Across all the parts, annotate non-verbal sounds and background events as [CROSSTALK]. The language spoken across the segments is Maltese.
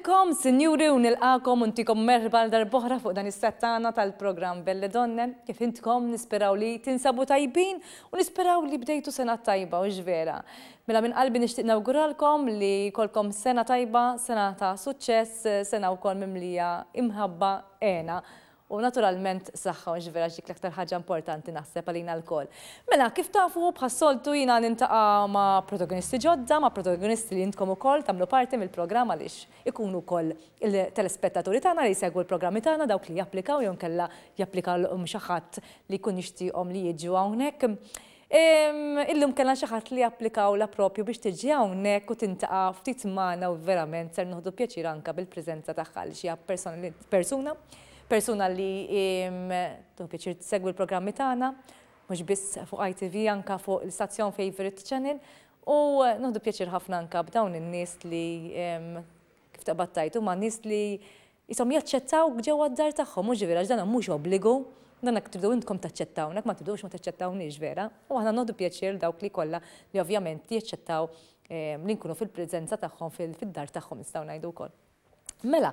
Lilkom, sinjuri, u nilqakom untikom merħbal l boħra fuq dan is-settana tal-program Belle Donne, kif intkom nisperaw li tinsabu tajbin u nisperaw li bdejtu sena tajba u ġvera. Mela minn qalbi nixtieq nawguralkom li kolkom sena tajba, sena ta' suċċess, sena kol mimlija imħabba ena. U naturalment saħħa unġi vera ġik l-aktar ħagġa importanti naħseb għalina l-kol. Mela, kif tafu bħassoltu jina nintaqa ma' protagonisti ġodda, ma' protagonisti li jintkom u kol tamlu parti mill-programma lix ikunu kol il-telespettaturi tagħna li jsegwu l-programmi tagħna dawk li japplikaw jew kella japplika l-umxaħat li kun om li jiġu hawnhekk. Illum kellna xi ħadd li applikaw la propju biex tiġi hawnhekk u tintaqa' ftit magħna u verament ser noħdu pjaċiranka bil-preżenza tagħha li xi persuna persuna li t segwi l-programmi tagħna, mhux biss fuq ITV anka fuq l stazzjon Favorite Channel u nuħdu pjaċir ħafna anka b'dawn in-nies li kif taqbattajtu ma' nies li jisom jaċċettaw ġewwa d-dar tagħhom, mhux vera dan mhux obbligu, dan tridu tibdew intkom taċċettawnek, ma tibdewx ma taċċettawniex vera. U aħna nodu pjaċir dawk li kollha li ovvjament jaċċettaw li nkunu fil-preżenza tagħhom fil-dar tagħhom nistgħu ngħidu wkoll. Mela,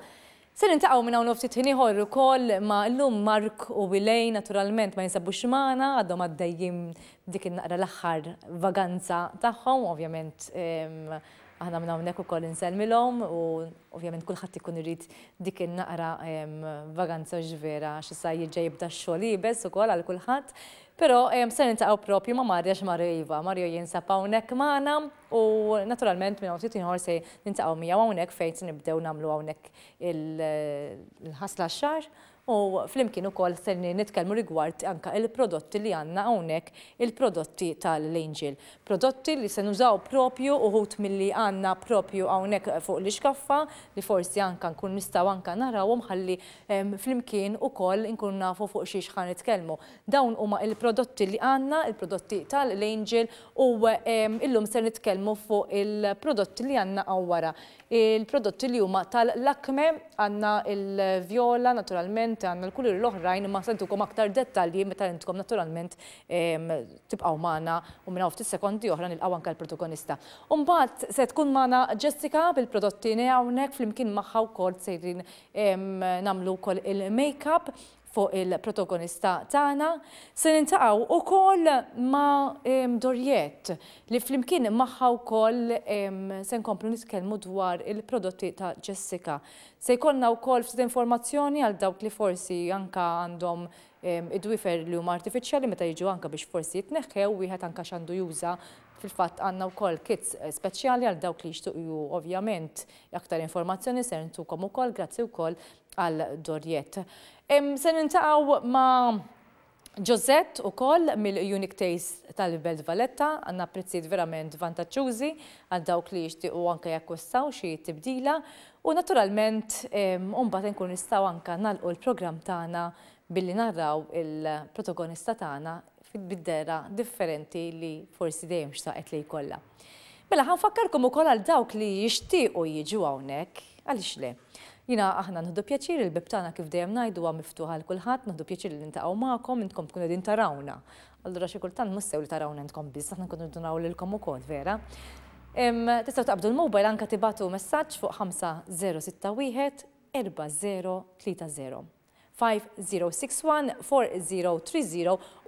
Ser intaqaw minn hawn ftit ħin ieħor ukoll ma' lum Mark u Wilej naturalment ma jinsabux magħna għadhom għaddejjim dikin naqra l-aħħar vaganza tagħhom, ovvjament ehm, aħna minn hawnhekk ukoll inselmilhom u ovvjament kulħadd ikun irid dik il naqra vaganza ġvera xi sa jiġej jibda xoli xogħol ibes ukoll għal kulħadd. Però se nintaqgħu propju ma' Marja x'Marja Iva, Marja jinsab hawnhekk magħna u naturalment minn ftit inħor se nintaqgħu miegħu hawnhekk fejn nibdew nagħmlu hawnhekk il-ħasla xar u flimkien ukoll serni nitkellmu rigward anka il-prodotti li għandna hawnhekk il-prodotti tal-Angel. Prodotti li se nużaw propju uħut milli għandna propju hawnhekk fuq li xkaffa li forsi anka nkun nistgħu anka narawhom ħalli flimkien ukoll nkun nafu fuq xi xħan nitkellmu. Dawn huma il-prodotti li għandna, il-prodotti tal-Angel u illum ser nitkellmu fuq il-prodotti li għanna għawara. Il-prodotti li huma tal-lakme għanna il-viola naturalment intervent għanna l-kulur l-oħrajn ma sentukom aktar dettalji meta jentukom naturalment tibqaw maħna u minna uftis sekondi oħra il-qawan anka l-protagonista. Umbat se tkun maħna Jessica bil-prodotti ne għawnek fl-imkien maħħa kol sejrin namlu kol il-make-up fuq il-protagonista tagħna. Se nintaqgħu ukoll ma' Dorjet li flimkien magħha wkoll se nkomplu nitkellmu dwar il-prodotti ta' Jessica. Se jkollna wkoll ftit informazzjoni għal dawk li forsi anka għandhom id-dwifer li huma artifiċjali meta jiġu anka biex forsi jitneħħew wieħed anka x'għandu juża fil-fatt għandna wkoll kits eh, speċjali għal dawk li jixtuqju ovvjament aktar informazzjoni ser ntukom ukoll grazzi wkoll għal Dorjet. Se nintaqaw ma' Josette u koll mill-Unique Taste tal-Belt Valletta għanna prezzit verament vantaċċużi għal dawk li jishti u għanka jakkwistaw xie tibdila u naturalment umbat nkun nistaw anka nalqu l-program tagħna billi narraw il-protagonista tagħna fil-biddera differenti li forsi dejjem xtaqet li jkollha. Mela ħanfakkarkom ukoll għal dawk li jixtiequ jiġu hawnhekk għaliex le. Jina aħna nħdu pjaċir il-bibtana kif dejjem najdu għam miftuħa l-kulħat, nħdu pjaċir li nintaqaw maħkom, intkom tkun edin tarawna. Allura xie kultant mussew li tarawna intkom biz, aħna nkun ntunaw l-kom u kod, vera. Tistaw taqbdu l-mobile anka tibatu messaċ fuq 5061 4030. 5061-4030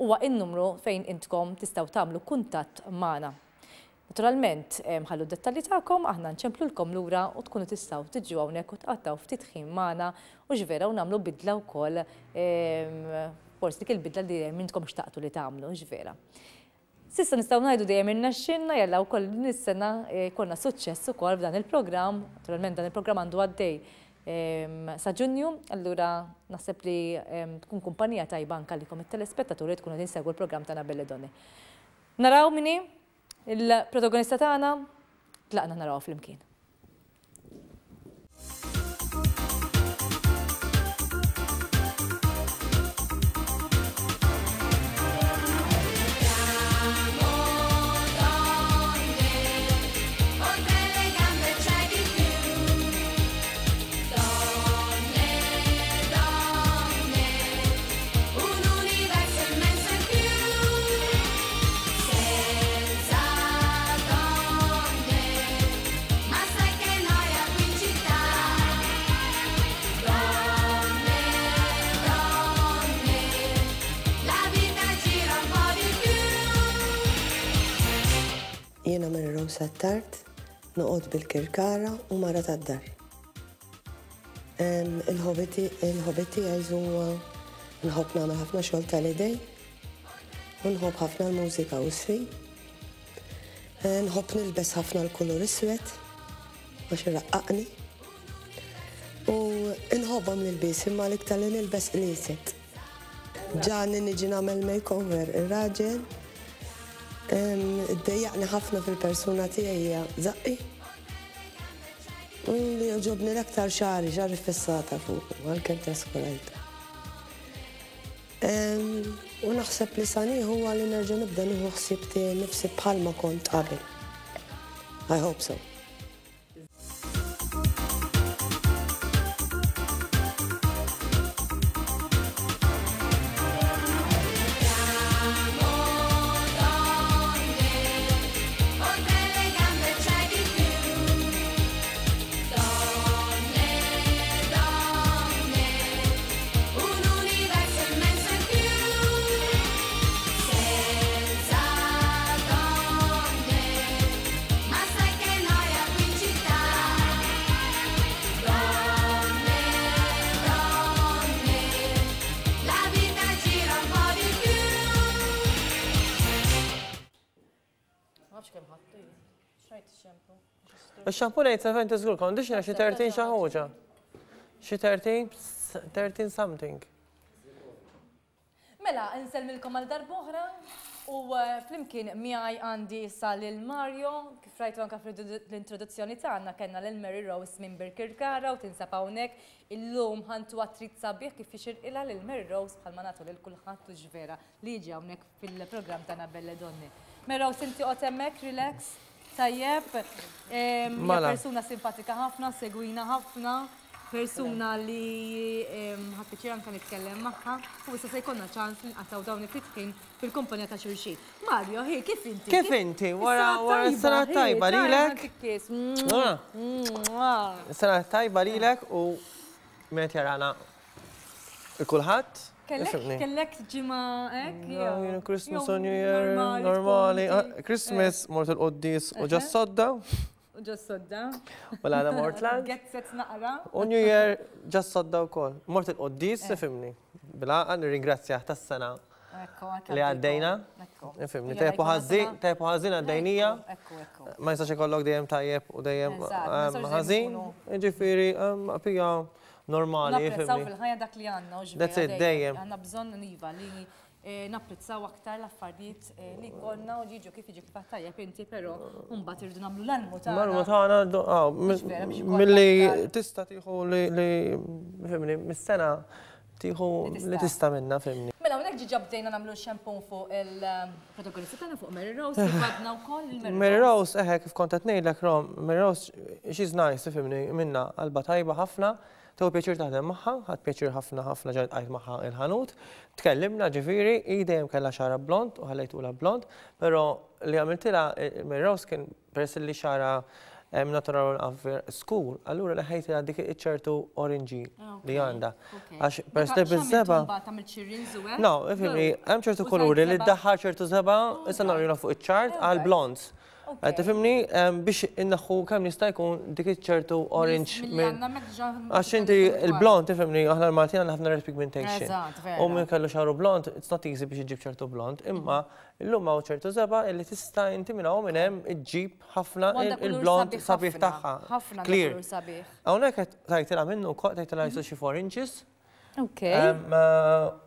huwa in-numru fejn intkom tistaw tamlu kuntatt magħna. Naturalment, eh, mħallu dettalli tagħkom aħna nċemplu lkom lura u tkunu tistgħu tiġu hawnhekk u tqattaw ftit ħin magħna u ġvera u nagħmlu bidla wkoll ehm, forsi dik il-bidla li minnkom xtaqtu li tagħmlu ġvera. Sissa nistgħu ngħidu dejjem jalla u wkoll nissena sena eh, suċess suċċess ukoll f'dan il-programm, naturalment dan il-programm għandu għaddej ehm, sa ġunju, allura naħseb li ehm, tkun kumpanija tajba anka likom it-telespettaturi tkunu tinsegwu l-programm tagħna Belledoni. Naraw minni Il-protagonista tagħna tlaqna naraw flimkien. sattart, noqod bil-kirkara u mara tad-dar. Il-ħobiti il-ħobiti għajżu nħob nagħmel ħafna xogħol tal-idej, u nħob ħafna l-mużika u sfi. Nħob nilbes ħafna l-kulur iswed għax irraqqaqni. U nħobbhom l-bis imma l-iktar li nilbes qliset. Ġani niġi nagħmel makeover ir-raġel تضايقني يعني حفنة في البرسونا تاعي هي زقي واللي عجبني الأكثر شعري شعري في الساطة فوق وهل كنت أسكن أيضا ونحسب لساني هو اللي نرجع نبدا نهو خصيبتي نفسي بحال ما كنت قبل I hope so Ix-xampun għajt 70 zgur, conditioner xi 30 xaħuġa. Xie 13 13 something. Mela, nselmilkom għal darbohra u eh, flimkien miħaj għandi sal il-Mario, kif rajtu anka l introduzzjoni tagħna kellna l-Mary Rose minn Birkirkara u tinsa hawnhekk illum ħantu għattrit sabiħ kif ixirqilha l-Mary Rose bħalma nagħtu lil kulħadd u ġvera li jiġi hawnhekk fil-programm na Belle Donni. Mary Rose inti qod hemmhekk relax tajjeb, mela. persuna simpatika ħafna, segwina ħafna, persuna li ħattiċir anka nitkellem maħħa, u issa se ċans nqataw dawn it-titkin fil-kumpanija ta' xulxin. Mario, hi, kif inti? Kif inti? Wara wara sena tajba lilek. Sena tajba lilek u met jarana kulħadd. Kellek ġima ek? Mm, Christmas on New Year, normali. Ah, Christmas, eh. mort il-qoddis u ġassodda. U [LAUGHS] ġassodda. U l-għada mort l [LAUGHS] Getset naqra. U New Year ġassodda [LAUGHS] u kol. Mort eh. il-qoddis, fimni. Bil-għan ringrazzjaħ tas-sena li għaddejna. Nifimni, tajpu ħazzin, tajpu ħazzin għaddejnija. Ma jistax ikollok dejjem tajjeb u dejjem ħazzin. Ġifiri, pija normali. Napprezzaw fil-ħajja dak li għanna, uġbir. That's it, dejjem. Għanna bżon niva li eh, napprezzaw aktar l-affarijiet eh, li konna u ġiġu kif iġi kif tajjeb pero unbat irdu namlu l-anmu ta' tagħna. L-anmu mill-li tista' tiħu li fimni mis-sena tiħu li tista' minna fimni. Mela hawnhekk ġiġa bdejna nagħmlu xampun fuq il-protagonisti ehm, tagħna fuq Mary Rose, kibadna wkoll il-Mary Mary Rose eħe kif kontatnej l ngħidlek Mary Rose she's nice fimni minna qalba tajba ħafna. Tew pjaċir taħdem maħħa, ħadd pjaċir ħafna ħafna ġajt qajt maħħa il-ħanut. Tkellimna ġifieri, idejjem kellha xara blond u ħallejtula blond, però li għamiltilha eh, mir-rows kien peress li xara eh, natural affair school, allura leħajt għad dik iċċertu orinġi li ah, għanda. Għax per step iż No, ifimni, hemm ċertu koluri li ddaħħar ċertu żeba, oh, issa nagħmlu fuq iċ-ċart għal blonds. Eh, tifimni biex innaħu kemm nista' jkun dik ċertu orange minn. Għax inti il-blond tifimni aħna l-Maltin għandna ħafna red pigmentation. U minn kellu xaru blond, it's not easy biex iġib ċertu blond, imma l-lum għaw ċertu zeba illi tista' inti minn hawn minn hemm iġib ħafna il-blond sabiħ tagħha. Ħafna clear. Hawnhekk qed tajtilha minnu tajtilha jisu xi 4 inches. Eh,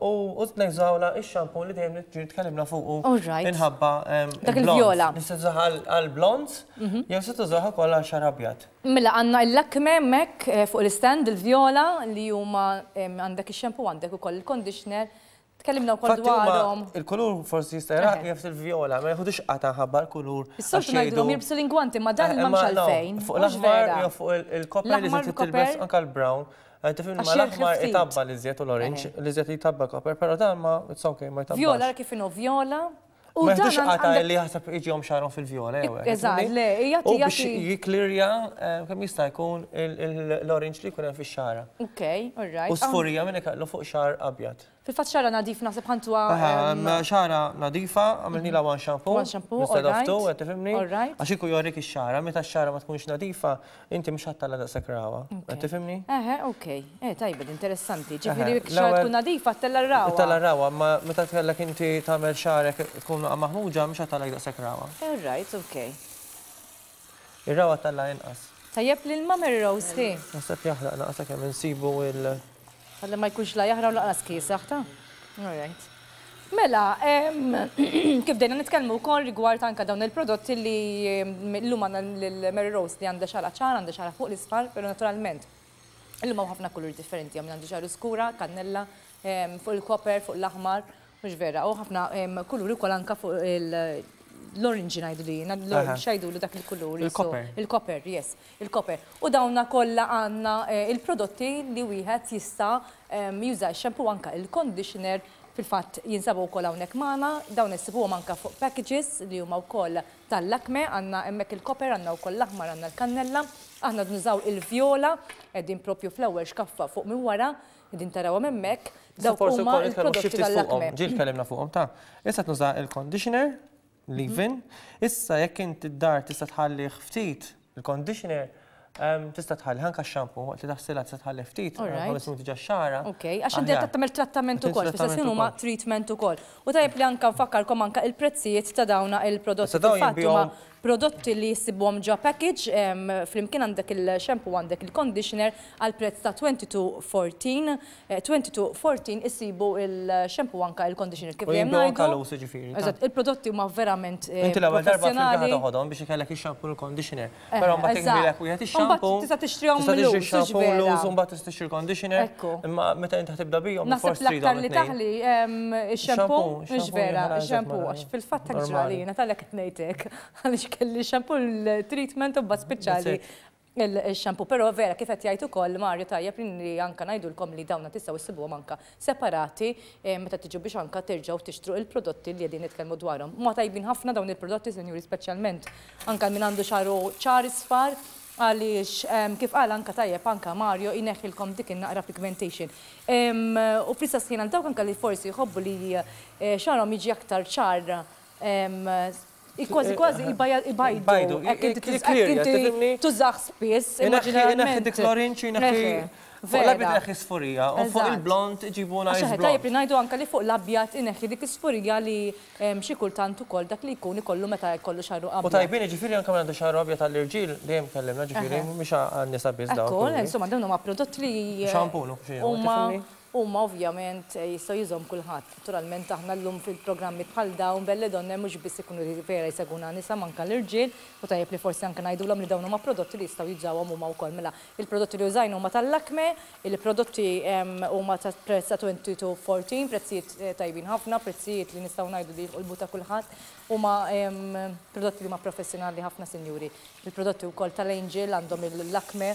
u użnek zawla il-xampu li dejjem ġiri tkellimna fuq inħabba dak il-viola. Nista' tużaħ għal-blond, mhm. jew se tużaħ ukoll għal xarabjat. Mela għandna l-lakme mek eh, fuq l-istend il-viola li huma għandek ix-xampu għandek ukoll il-conditioner. Tkellimna wkoll dwarhom. Il-kulur forsi jista' jraq il-viola, ma jħudux qata ħabba l-kulur. Is-soltu ngħidulhom jirbsu lingwanti ma dan eh, il-mamx għalfejn. Fuq l-aħmar jew fuq il-koper li se tilbes anke l-brown. Tifim ma l-aħmar itabba li zjet u l-orange, eh. li izjet jitabba koper, pero dan ma it's okay ma jitabba. Viola kifinu viola. U dan għata li ħasab iġjom xaron fil-viola. Eżad, le, jgħati jgħati. Jiklirja, eh, kem jista' jkun l-orange li kuna fil-xara. Ok, all right. U sfurija minn ikallu fuq xar abjad. Fil-fat xara nadif nasib ħantuwa. Eh, xara nadifa, għamilni la għan xampu. Għan xampu, għaftu, għattifimni. Għaxiku jorik xara, meta xara ma tkunx nadifa, inti mux ħatta la daqsak rawa. Għattifimni? Eħe, ok. Eh, tajbed, interessanti. Ġifiri, xara tkun nadifa, tella rawa. Tella rawa, ma meta tkellek inti tamel xarek tkun maħmuġa, mux ħatta la daqsak rawa. Eh, right, ok. Ir-rawa tella inqas. Tajjeb l-ilma mir-rose, ti? Nasib jaħlaq naqsa kemm insibu il- Għalli ma jkunx la jahra u laqas kis, All right. Mela, [CLEARS THROAT] kif dejna nitkellmu wkoll rigward anke dawn il-prodotti li llum għandna l-Mary Rose li għandha xara ċar għandi xara fuq l-isfar, però naturalment. Illum hawn ħafna kulur differenti, għamil għandi xaru skura, kannella, fuq il-koper, fuq l-aħmar, mhux vera, u ħafna kuluri kol anke fuq il- l-orange najdu li, l xajdu li dak il-kulur. il copper yes, il copper U dawna kolla għanna eh, il-prodotti li wieħed jista ehm, juża xempu anka il-conditioner fil-fatt jinsabu kol hawnhekk magħna, dawn issibu anka fuq packages li huma wkoll tal-lakme, għandna hemmhekk il-koper, għandna wkoll l-aħmar, għandna l-kannella, aħna nużaw il viola qegħdin propju fl-ewwel xkaffa fuq minn wara, qegħdin tarawha hemmhekk, dawk huma il-prodotti tal-lakme. Ġil kellimna fuqhom ta' issa nuża il-conditioner Mhm. leave-in. Issa jekk inti d-dar tista' tħalli ftit il-conditioner ehm, tista' tħalli anke x-xampu waqt li taħsila tista' tħalli ftit ehm, ħames minuti ġa xara. Okej, għax inti qed tagħmel trattament ukoll, fis snin huma treatment ukoll. U tajb li anke kom anke il-prezzijiet ta' dawna il-prodotti. Ta' dawn prodotti li jissibhom ġo package flimkien għandek il-shampoo għandek il-conditioner għal prezz ta' 22.14 22.14 eh, issibu il-shampoo għanka il-conditioner kif jemna. Il-prodotti huma verament. Eh, inti l-ewwel darba fil-ġara toħodhom biex ikellek ix-shampoo l-conditioner. Eh, Però mbagħad tinbilek wieħed ix-shampoo. Tista' tixtrihom l-shampoo l-uż u mbagħad tixtri l-conditioner. Imma meta inti ħtibda bihom forsi l-aktar li taħli ix-shampoo mhux vera, shampoo fil-fatt tal-ġralina tal-ek tnejtek. [LAUGHS] Għaliex kelli xampu l-treatment u speċjali il-xampu, pero vera kif qed jgħid ukoll Marju tajjeb li l-kom li dawna tistgħu issibuhom anka separati eh, meta tiġu biex anka terġgħu tixtru il-prodotti li qegħdin nitkellmu dwarhom. Ma tajbin ħafna dawn il-prodotti senjuri speċjalment anka min għandu xaru ċar isfar għaliex ehm, kif għal anka tajjeb anka Mario ineħħilkom dik in-naqra pigmentation. Ehm, u prisa sħin għal dawk anka li forsi jħobbu li eh, xarom jiġi aktar ċar ehm, Ikkwazi, kwazi, ibajdu. Ibajdu, jek inti tużax spiss. Inaħi dik Fuq l-abjad sfurija, u fuq il-blond iġibu na iżbu. Tajb li najdu anka li fuq l-abjad dik sfurija li xie kultant u koll dak li jkun ikollu meta jkollu xarru abjad. U tajbini ġifiri anka għandu xarru abjad għall-irġil, dejjem kellimna ġifiri, miex għan-nisa biz insomma, dawnu ma prodott li. Xampunu, xie. Umma ovvjament eh, jistgħu jużom kulħadd. Naturalment aħna llum fil-programmi bħal dawn belle donne mhux biss ikunu vera jisaguna nisa manka l-irġiel u tajjeb li forsi anke ngħidulhom li dawn huma prodotti li jistgħu jiġġawhom u kol mela il-prodotti li użajnu ma tal-lakme, il-prodotti huma ta' prezz ta' 22 14, prezzijiet eh, tajbin ħafna, prezzijiet li nistgħu ngħidu li l-buta kulħadd u ma prodotti li ma professjonali ħafna sinjuri. Il-prodotti u koll tal-Angel għandhom il-lakme,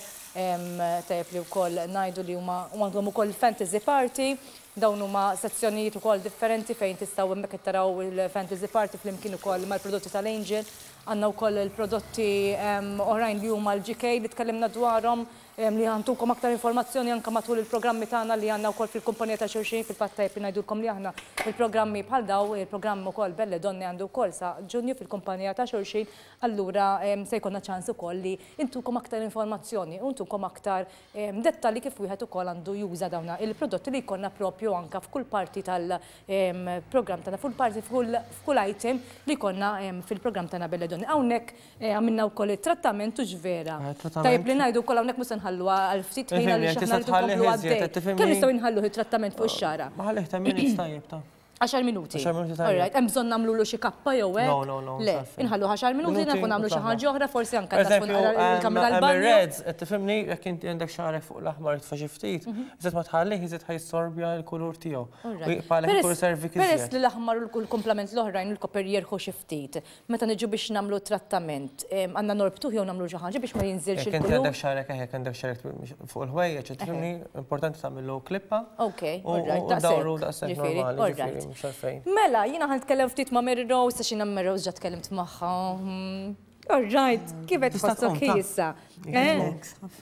tajep li u koll najdu li huma għandhom u koll fantasy party, dawn huma sezzjonijiet u koll differenti fejn tistaw immek taraw il-fantasy party fl-imkien u koll mal-prodotti tal-Angel, għanna u koll il-prodotti oħrajn li huma l-GK li tkellimna dwarhom li għantukom aktar informazzjoni anka matul il-programmi tagħna li għandna wkoll fil kumpanieta ta' xulxin fil fattaj ngħidulkom li aħna il-programmi bħal daw il u kol Belle Donne għandu kol sa Ġunju fil-kumpanija ta' xulxin allura se jkollna ċans ukoll li intukom aktar informazzjoni u intukom aktar dettalji kif wieħed ukoll għandu juża dawna il-prodotti li jkollna propju anka f'kull parti tal program tagħna full parti f'kull item li konna fil-programm tana Belle Donne. Hawnhekk eh, għamilna wkoll it-trattament u ġvera. Eh, Tajb li ngħidu kol għawnek mhux nħallu għal ftit ħin għal xaħna li tħallu għaddej. Kemm nistgħu nħallu trattament fuq ix-xara? Maħalleħ [CLEARS THROAT] ta' min istajjeb ta' 10 minuti. 10 minuti ta' Alright, hemm bżonn nagħmlu xi kappa jew hekk. No, no, no. Le, inħallu 10 minuti nafu nagħmlu xi ħaġa oħra forsi anke tkun il-kamra l-banjo. Reds, tifhimni jekk inti għandek xarek fuq l-aħmar jitfa' xi ftit, iżet mhm. ma tħallih iżet ħajsorbja l-kulur tiegħu. Jiqbalek il servi kif. Peress li l-aħmar l-komplement l-oħrajn il-koper jerħu xi ftit. Meta niġu biex nagħmlu trattament, għandna norptuħ jew nagħmlu xi ħaġa biex ma jinżilx il-kulur. Jekk għandek xarek hekk għandek xarek fuq il-ħwejjeġ, tifhimni importanti tagħmillu klippa. Okay, all right, daqshekk. Mela, jina għan tkellem ftit ma' Mary Rose, għax jina Mary Rose ġa t maħħa. Hmm. All right, kifet tħossok jissa?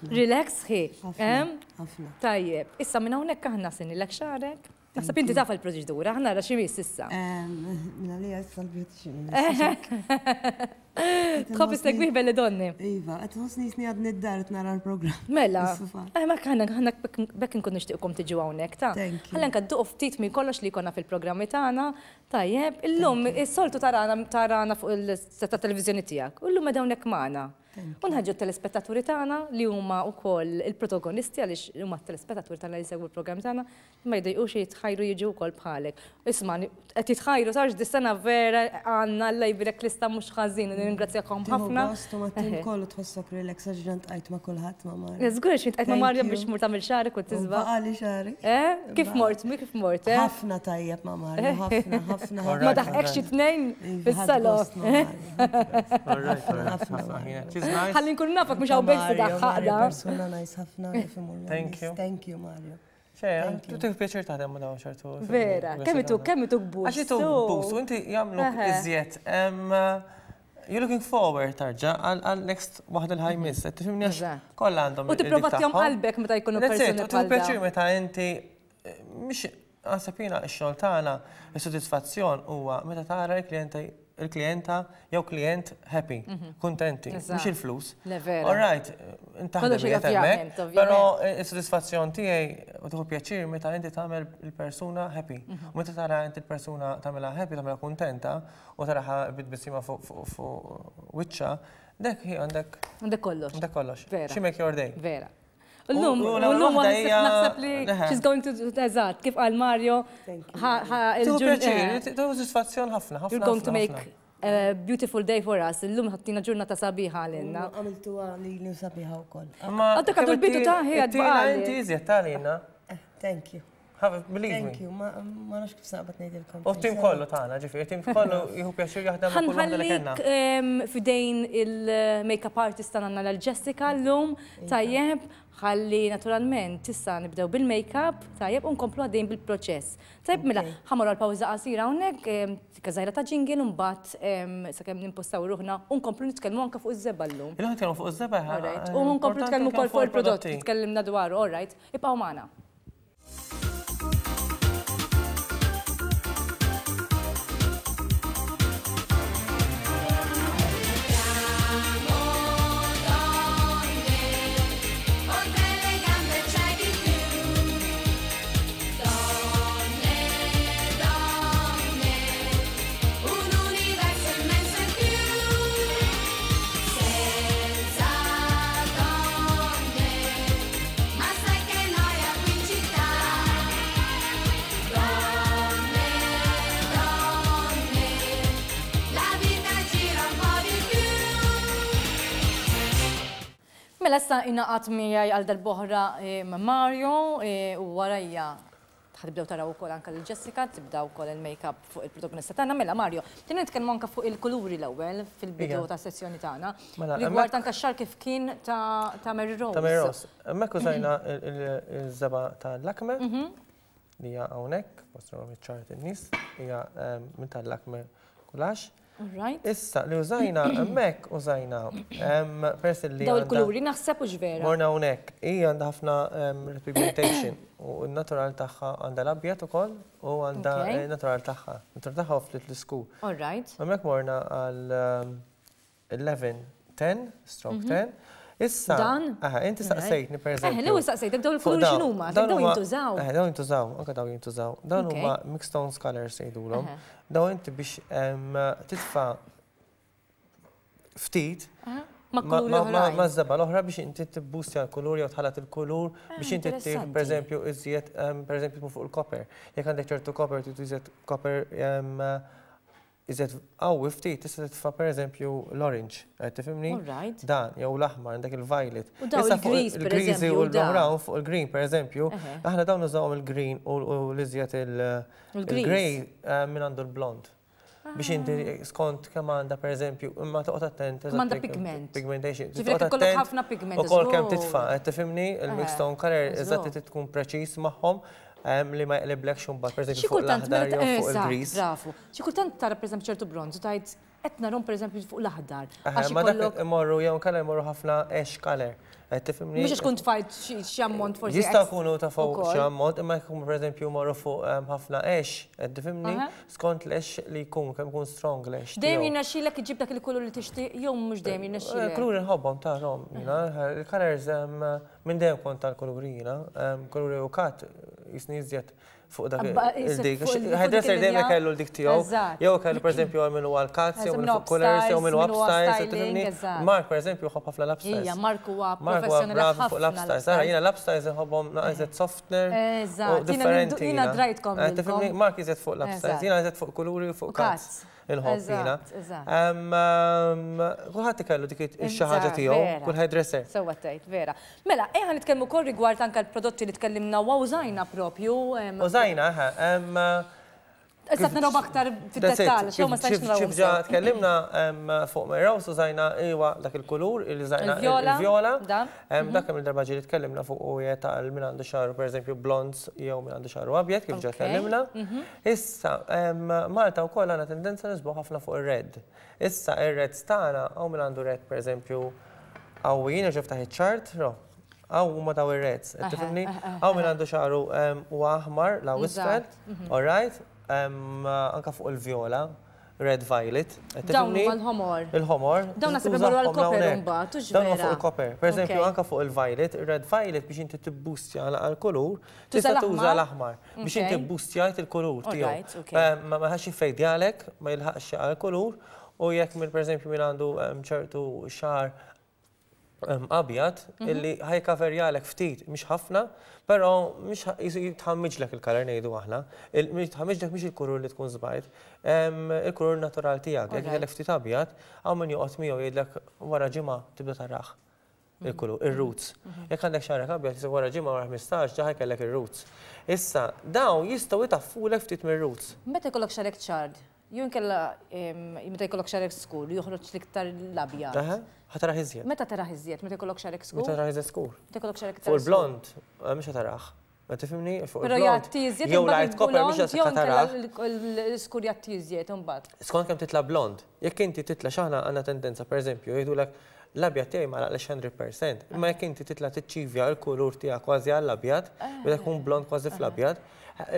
Relax, hi. Eh? Eh? Tajjeb, issa minna unnek aħna sinilek xarek? Taħseb inti taf il-proċedura, ħanna ra ximi sissa. Nali għaj salbiet ximi. [LAUGHS] Tħobis l kbih donni. Iva, għatħosni jisni għad niddar t-nara l-program. Mela, [LAUGHS] eh, ma kħanna kħanna bekk nkun nishtiqkom t-ġu għawnek, ta' għallan kaddu uftit minn kollox li konna fil-programmi tagħna, tajjeb, illum, il-soltu tarana tarana fuq il-setta televizjoni tijak, illum għedawnek maħna. Unħagġu telespettaturi tagħna li huma wkoll il-protagonisti għaliex huma telespettaturi tagħna li segwu il-program tagħna ma jdejqux jitħajru jiġu wkoll bħalek. Isman, għet jitħajru saħġ dis-sena vera għanna l-lejbilek lista mhux ħażin ningrazzjakom ħafna. Gostu ma tim kollu tħossok relax għax ġrant ma' ma' Marja. ma' Marja biex xari Għali xari. Kif mort, mi kif mort, eh? Ħafna ma' Marja, ħafna, ħafna. Ma nice. Għalli nkun nafak mux Persona nice ħafna [LAUGHS] Thank you. Thank you, Mario. tu tuħi pieċer ta' demmu dawn xertu. Vera, kemmi tu, kemmi tu gbustu. Għaxi tu u inti jamlu iżjed. Uh, you're looking forward tarġa għal next waħda l-ħaj mhm. Tu fimni għax kolla għandhom. U ti provat jom għalbek meta jkunu persuni. U tu pieċer meta inti, eh, mux għasabina x-xol tagħna, is meta tara l-klienti il-klienta jew klient happy, mhm. kontenti, mhux il-flus. All right, intaħdem jgħet hemmhekk, però eh, is-sodisfazzjon tiegħi u tieħu pjaċir meta inti tagħmel il-persuna happy. Mhm. U meta tara inti l-persuna tagħmilha happy, tagħmilha kuntenta u taraha bit bisima fuq wiċċa, dek hi għandek. Għandek kollox. Għandek kollox. She make your day. Vera. L-lum, l-lum she's going to do eżat, kif għal Mario. Eh, Soddisfazzjon ħafna, ħafna. You're going to make a beautiful day for us. L-lum ħattina ġurnata sabiħa għalinna. Għamiltu għalli li sabiħa u koll. Għadda għaddu l-bitu taħi għaddu. Inti iżjed taħlina. Eh, thank you. Believe Thank you, ma nafx kif saqbat nejdilkom. U tim kollu tagħna ġifieri, tim kollu [LAUGHS] jieħu pjaċir jaħdem ma' kullum li fidejn il-makeup artist tagħna l-Jessica llum tajjeb خلي ناتورالمن تسا نبداو بالميك اب طيب ونكملو بعدين بالبروسيس طيب okay. ملا حمرو البوزا قصيره هناك كزايره تاع جينجل ومن بعد سكان نمبوستاو روحنا ونكملو نتكلمو هكا فوق الزبا اللوم اللوم نتكلمو فوق الزبا هاي ونكملو نتكلمو كل فوق البرودكت نتكلمنا دوار اورايت يبقاو معنا Palessa inaqat miħaj għal dal-boħra eh, Mario eh, u warajja ħadibdew taraw ukoll anke l Jessica, tibdaw ukoll il make-up fuq il-protagonista tagħna mela Mario. Tin nitkellmu anke fuq il-kuluri l-ewwel fil-bidu ta' sessjoni tagħna. Mela, Rigward anke x-xar kif kien ta' Mary Rose. Ta' Mary Rose. Hemmhekk użajna iż-żaba ta' lakme mhm. li hija hawnhekk, mostra ċart in-nies, hija eh, minn tal-lakme kulax. Issa, li użajna, [CLEARS THROAT] mek użajna, persi li. Daw il-kuluri naħseb u ġvera. Morna unek, i għanda ħafna repigmentation u e, natural taħħa għanda l-abjat u koll u għanda natural taħħa. Natural taħħa u flit l-sku. All right. Mek morna għal 11, 10, stroke 10. Mhm. Issa. Dan? Aha, inti eh. saqsejtni per eh, eżempju. Eh, l-ewwel saqsejtek dawn il-flur x'inhuma, dawn jintużaw. Eh, dawn jintużaw, anke dawn jintużaw. Dawn huma mixed stone scholars jgħidulhom. Dawn inti biex titfa' ftit ma' zaba l-oħra biex inti tibbustja l-kulur jew tħallat il-kulur ah, biex inti tir per eżempju iżjed per eżempju fuq il-koper. Jekk għandek ċertu koper trid iżjed koper iżet għaw ftit, tista titfa per eżempju l-orange, eh, tifimni? Dan, jew l-aħmar, dak il-violet. U daw il-gris, per eżempju. U l-brown fuq il-green, per eżempju. Uh-huh. Aħna dawn nużaw il-green u l-iżjet il-grey eh, minn għandu l-blond. Biex inti ah. skont kemm għandha per eżempju, imma toqgħod attent. Għandha pigment. Pigmentation. Ġifieri kollok ħafna pigment. Ukoll kemm titfa' eh, tifimni, il-mixed tone color eżatt tkun preċis magħhom li ma jqleblek xumbat, per eżempju, fuq l-aħdar jew fuq il-gris. Brafu. Xi kultant tara per eżempju ċertu bronzu tajt qed narhom per eżempju fuq l-aħdar. Ma dak imorru jew kalla jmorru ħafna ash color. Eh, tifimni. Mux tkun tfajt xammont forsi. Jista kunu ta' fuq xammont, imma jkun per eżempju marru fuq ehm, ħafna esh, eh, tifimni, skont l-esh li jkun, kem kun strong l-esh. Dejjem jinaxxilek iġib dak il-kulur li tixtieq jew mhux dejjem jinaxxilek. Eh, Kulur inħobbhom tagħhom, jina, il-colors ehm, minn dem kont tal-kulurina, ehm, Kulur u kat jisni jizjed fuq dak il-dik. li d-dajem kellu l-dik tiegħu. Jow kellu pereżempju għal minnu għal cuts, jew għal colors, jew minnu upstyles, tifhimni. Mark pereżempju ħobb ħafna lapstyles. Ija, Mark huwa professjonali fuq lapstyles. Ara jiena lapstyles iħobbhom naqset softener. Eżatt, jiena drajtkom. Tifhimni, eh, Mark iżed fuq lapstyles, jiena iżed fuq kuluri u fuq cuts il-ħob fina. Kulħadd ikellu dik ix-xaħġa tiegħu, kulħadd dresser. Sewwa vera. Mela, eħa nitkellmu wkoll rigward anke l-prodotti li tkellimna wa użajna propju. Użajna, eħe. Issa t-naraw aktar fit-dettal, xew ma stajx naraw. Ġibġa tkellimna fuq meraw, sużajna iwa dak il-kulur, il-żajna il-viola. Dak kemm il-darba ġiri tkellimna fuq u jeta minn għandu xaru, per eżempju, blonds jew minn għandu xaru abjed, kif ġa tkellimna. Mhm. Issa, Malta u koll għandna tendenza nisbu ħafna fuq ir-red. Issa ir-red stana għaw minn għandu red, per eżempju, għawin, ġiftaħ iċ-ċart, għaw ma daw ir-reds, tifimni? Għaw minn għandu xaru u aħmar, law isfed, mhm. all right? anka fuq il-viola, Red Violet. Dawn il-homor. Il-homor. Dawn nasib imorru għal-koper umba, tuġ Dawn fuq il-koper. Per eżempju, anka fuq il-violet, Red Violet biex inti tibbustja għal-kolur, tista tuża l-aħmar. Biex inti tibbustja il-kolur tiegħu. Ma maħax fejdi għalek, ma jilħaqx għal-kolur, u jekk minn per eżempju minn għandu ċertu xar abjad mhm. illi ħajkaverjalek ftit, mhix ħafna, pero mhix jitħammiġlek il-kalar ngħidu aħna, jitħammiġlek mhix il-kurur li tkun żbajt, il-kurur natural tiegħek, jekk jgħidlek ftit abjad, hawn min joqgħod miegħu jidlek wara ġimgħa tibda taraħ mhm. il-kulu, il-roots. Mhm. Jek għandek xarek għabjat, jisib għara ġimma għara 15, ġaħi kellek il-roots. Issa, daw jistaw jitaffu l ftit mir roots Meta kollok xarek ċard, Jun kella meta jkollok xarek skur, juħroċ liktar labja. Ħataraħ iżjed. Meta taraħ iżjed, meta jkollok xarek skur. Meta taraħ iżjed skur. Meta jkollok xarek skur. Fuq il-blond, mhux ħataraħ. Ma tifimni fuq il-blond. Però jatti iżjed. Jew light copper mhux qed ħataraħ. L-skur jatti iżjed imbagħad. Skont kemm titla blond, jekk inti titla x'aħna għandna tendenza per pereżempju jgħidulek l-abjad tiegħi ma laqlex 100%, imma jekk inti titla tiċċivja l-kulur tiegħek kważi għall-abjad, eh. u jkun blond kważi fl-abjad,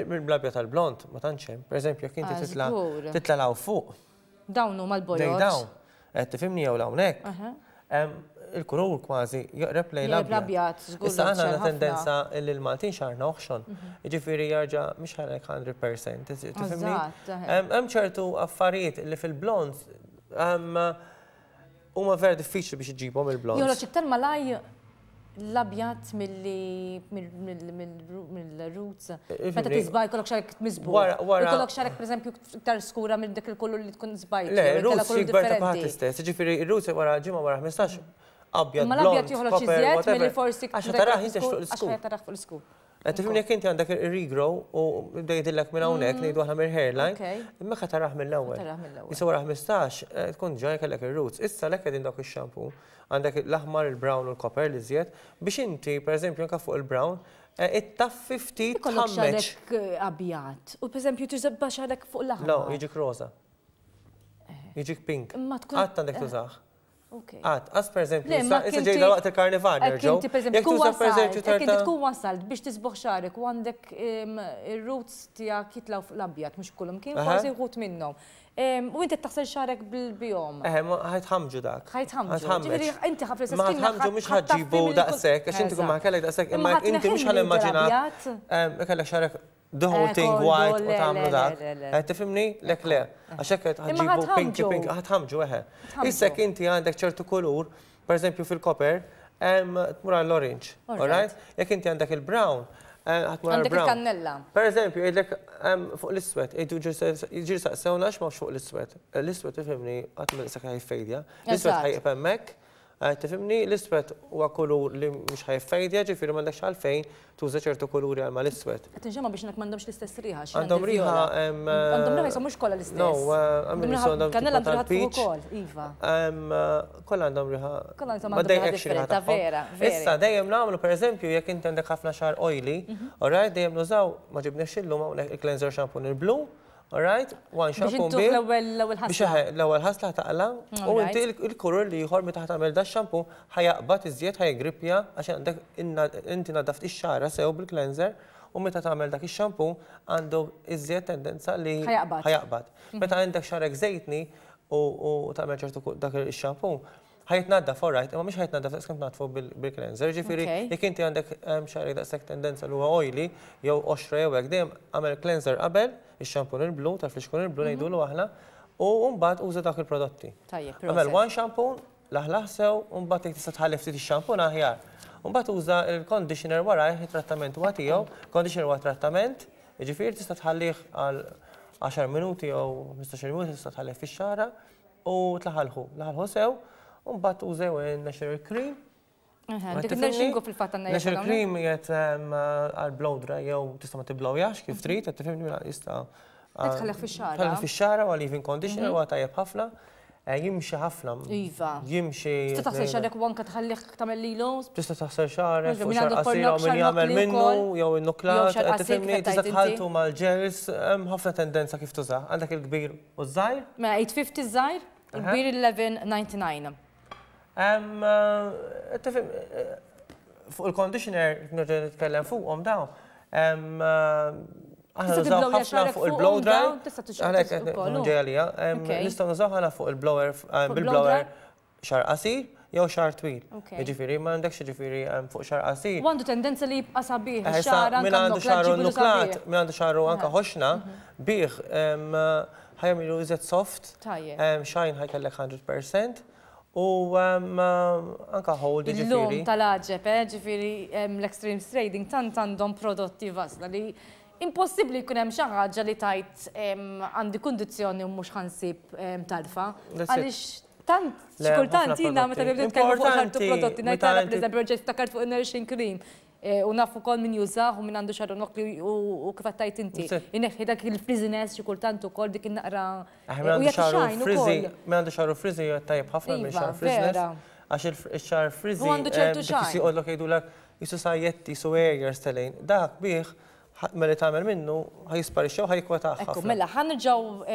mill-blabja tal-blond, ma tanċem. per eżempju, jek inti ah, titla law fuq. Dawnu mal-bojot. Dawn, għed tifimni jew nek. Il-kurur kważi joqreb lej l-abjat. Issa għana la tendenza illi l-Maltin xarna uħxon. Mhm. Ġifiri jarġa mish ħarek 100%. Tifimni? Hemm ċertu affarijiet illi fil-blond huma vera diffiċli biex iġibom il-blond. Jola ċiktar malaj l-abjat mill-roots. Eh, eh, Meta eh, tizbaj kollok xarek mizbur. Kollok xarek, per eżempju, iktar skura minn dak il-kollu li tkun zbajt. Le, roots jikbar ta' paħat istess. Ġifiri, roots wara ġimma wara 15 abjad. Ma l-abjad joħroġ iżjed milli forsi. Għax taraħ jintex fuq l-iskur. Għax taraħ fuq l-iskur. Tifimni inti għandek il-regrow u bdejt illek minn hawnhekk mm-hmm. ngħidu aħna mill hairline. Imma ka taraħ mill-ewwel. Issa wara 15 tkun ġaj kellek ir-roots. Issa lek qegħdin dawk ix-xampu għandek l-aħmar, il-brown u l-koper li żjed biex inti pereżempju anke fuq il-brown It-taff 50 tħammeċ. abjad. U per eżempju, tużabba xadek fuq l-ħamma. No, jiġik roza. Eh. Jiġik pink. Għattan dek eh. tużax. Għat, għas per eżempju, issa ġejda waqt il-karnival, eh, nerġaw. Jek tuża per eżempju tarta. Jek tkun wasalt biex tisboħ u għandek il-roots tijak jitlaw l-abjad, mux kullum, kien kważi jħut minnom. U inti taħsel xarek bil-bjom. Eħe, ma ħajtħamġu dak. ħajtħamġu. Inti ħafres. Ma ħajtħamġu mux ħadġibu daqsek, għax inti kumma ħakallek daqsek, imma inti mux ħal-immaġinat. Kalla xarek the whole eh, thing white u tagħmlu dak. Eh, tifhimni? Lek le. Eh. Għaxek qed ħaġġibu pinki pink ħatħamġu eħe. Issek inti għandek ċertu kolur, per eżempju fil-koper, t-mura l-orange, all right? Jekk inti għandek il-brown, ħatmur għandek il-kannella. Per eżempju, jgħidlek fuq l-iswet, jgħidu ġir sewna xmaw fuq l-iswet. L-iswet ifhimni għatmur sakra fejdja. L-iswet ħajqeb hemmhekk. Tifimni, l-iswet huwa kulur li mhux ħajfejja, ġifieri m'għandekx għalfejn tuża ċertu kuluri għal mal-iswed. Qed biex nek m'għandhomx l-istess riħa. Għandhom riħa. Għandhom riħa jsommux kollha l-istess. No, għandhom riħa għandhom kannella riħa tfuq ukoll, iva. Kollha għandhom riħa. Kollha għandhom riħa differenti, vera. Issa dejjem nagħmlu pereżempju jekk inti għandek ħafna xar oily, mhm. alright وان شاء بومبير لو لو الهسله لو الهسله هتقلم وانت الكلور اللي يهرم تحت تعمل ده الشامبو هيقبط الزيت هيجربيا عشان عندك ان انت نظفت الشعر سوا بالكلينزر ومتى تعمل ذاك الشامبو عنده الزيت تندنسا اللي هيقبض هيقبض متى عندك شعرك زيتني وتعمل ذاك الشامبو ħajtnadda for right, imma mhux ħajtnadda fuq skemm natfu bil-cleanser. Ġifieri jekk inti għandek xari daqshekk tendenza li huwa oily jew oxra jew hekk dejjem għamel cleanser qabel, ix-xampun il-blu, tal-fliexkun il-blu mhm. ngħidulu aħna, u mbagħad uża dak il-prodotti. Għamel one shampoo, laħlaħ sew, u mbagħad jekk tista' tħallef ftit ix-xampun aħjar. Mbagħad tuża il-conditioner wara it-trattament huwa tiegħu, conditioner huwa trattament, jiġifieri tista' tħallih għal 10 minuti jew 15 minuti tista' tħallih fix-xara u tlaħalħu, laħalħu sew un bat użew il-National Cream. National Cream jgħet eh, għal-blow dry jgħu tistama t-blow jax, kif trit, mhm. trid, t-fimni minn mela jista' eh, Tħallek fix-xara. Tħallek fix-xara u leave-in conditioner mhm. u għatajab ħafna. Eh, jimxi ħafna. Iva. Jimxi. Tista' taħsel xarek u anka tħallek tagħmel lilos. Tista' taħsel xarek u xarq qasira u min jagħmel minnu jew in-nukleat. Tifhimni tista' tħaltu mal-ġels hemm ħafna tendenza kif tuża. Għandek il-kbir u żgħir. Ma mela, 850 żgħir, il-kbir 1199. Eh, eh, fuq il-conditioner, nitkellem fuqhom eh, dawn, Aħna nużaw ħafna fuq il-blow dry. Aħna qed nġejja Nistgħu nużaw ħafna fuq il-blower bil-blower xar qasir jew xar twil. Jiġifieri m'għandekx jiġifieri fuq xar qasir. Għandu tendenza li jibqa' sabiħ xar Min għandu xaru nuklat, min għandu xaru anke ħoxna, mhm. bih ħajmilu iżet soft, xajn ħajkellek 100%. U um, uh, anka hold ġifiri. L-lum tal-ħagġeb, eh, ġifiri l-extreme trading tant għandhom prodotti vasla li impossibli jkun hemm xi ħaġa li tajt għandi kondizjoni u mhux ħansib talfa. Għaliex tant xkultant jiena meta nibdew nitkellmu fuq ħartu prodotti ngħid tara fuq cream Eh, u nafu kol min jużaħ u min għandu xarru nokli u kifattajt inti. Ineħi dak il-friziness xie kultant ah, eh, u kol dik naqra. U jek xajn u kol. Min għandu xarru frizi u tajib ħafna minn iva, xar friziness. Għax il-xar frizi. U għandu ċertu eh, xajn. Kisi għollok jgħidu l-ak jisu sajjetti, jisu għerjer stelejn. Dak biħ mela tagħmel minnu ħajsparixxew ħajkwa taħħa. Ekku, mela ħanġaw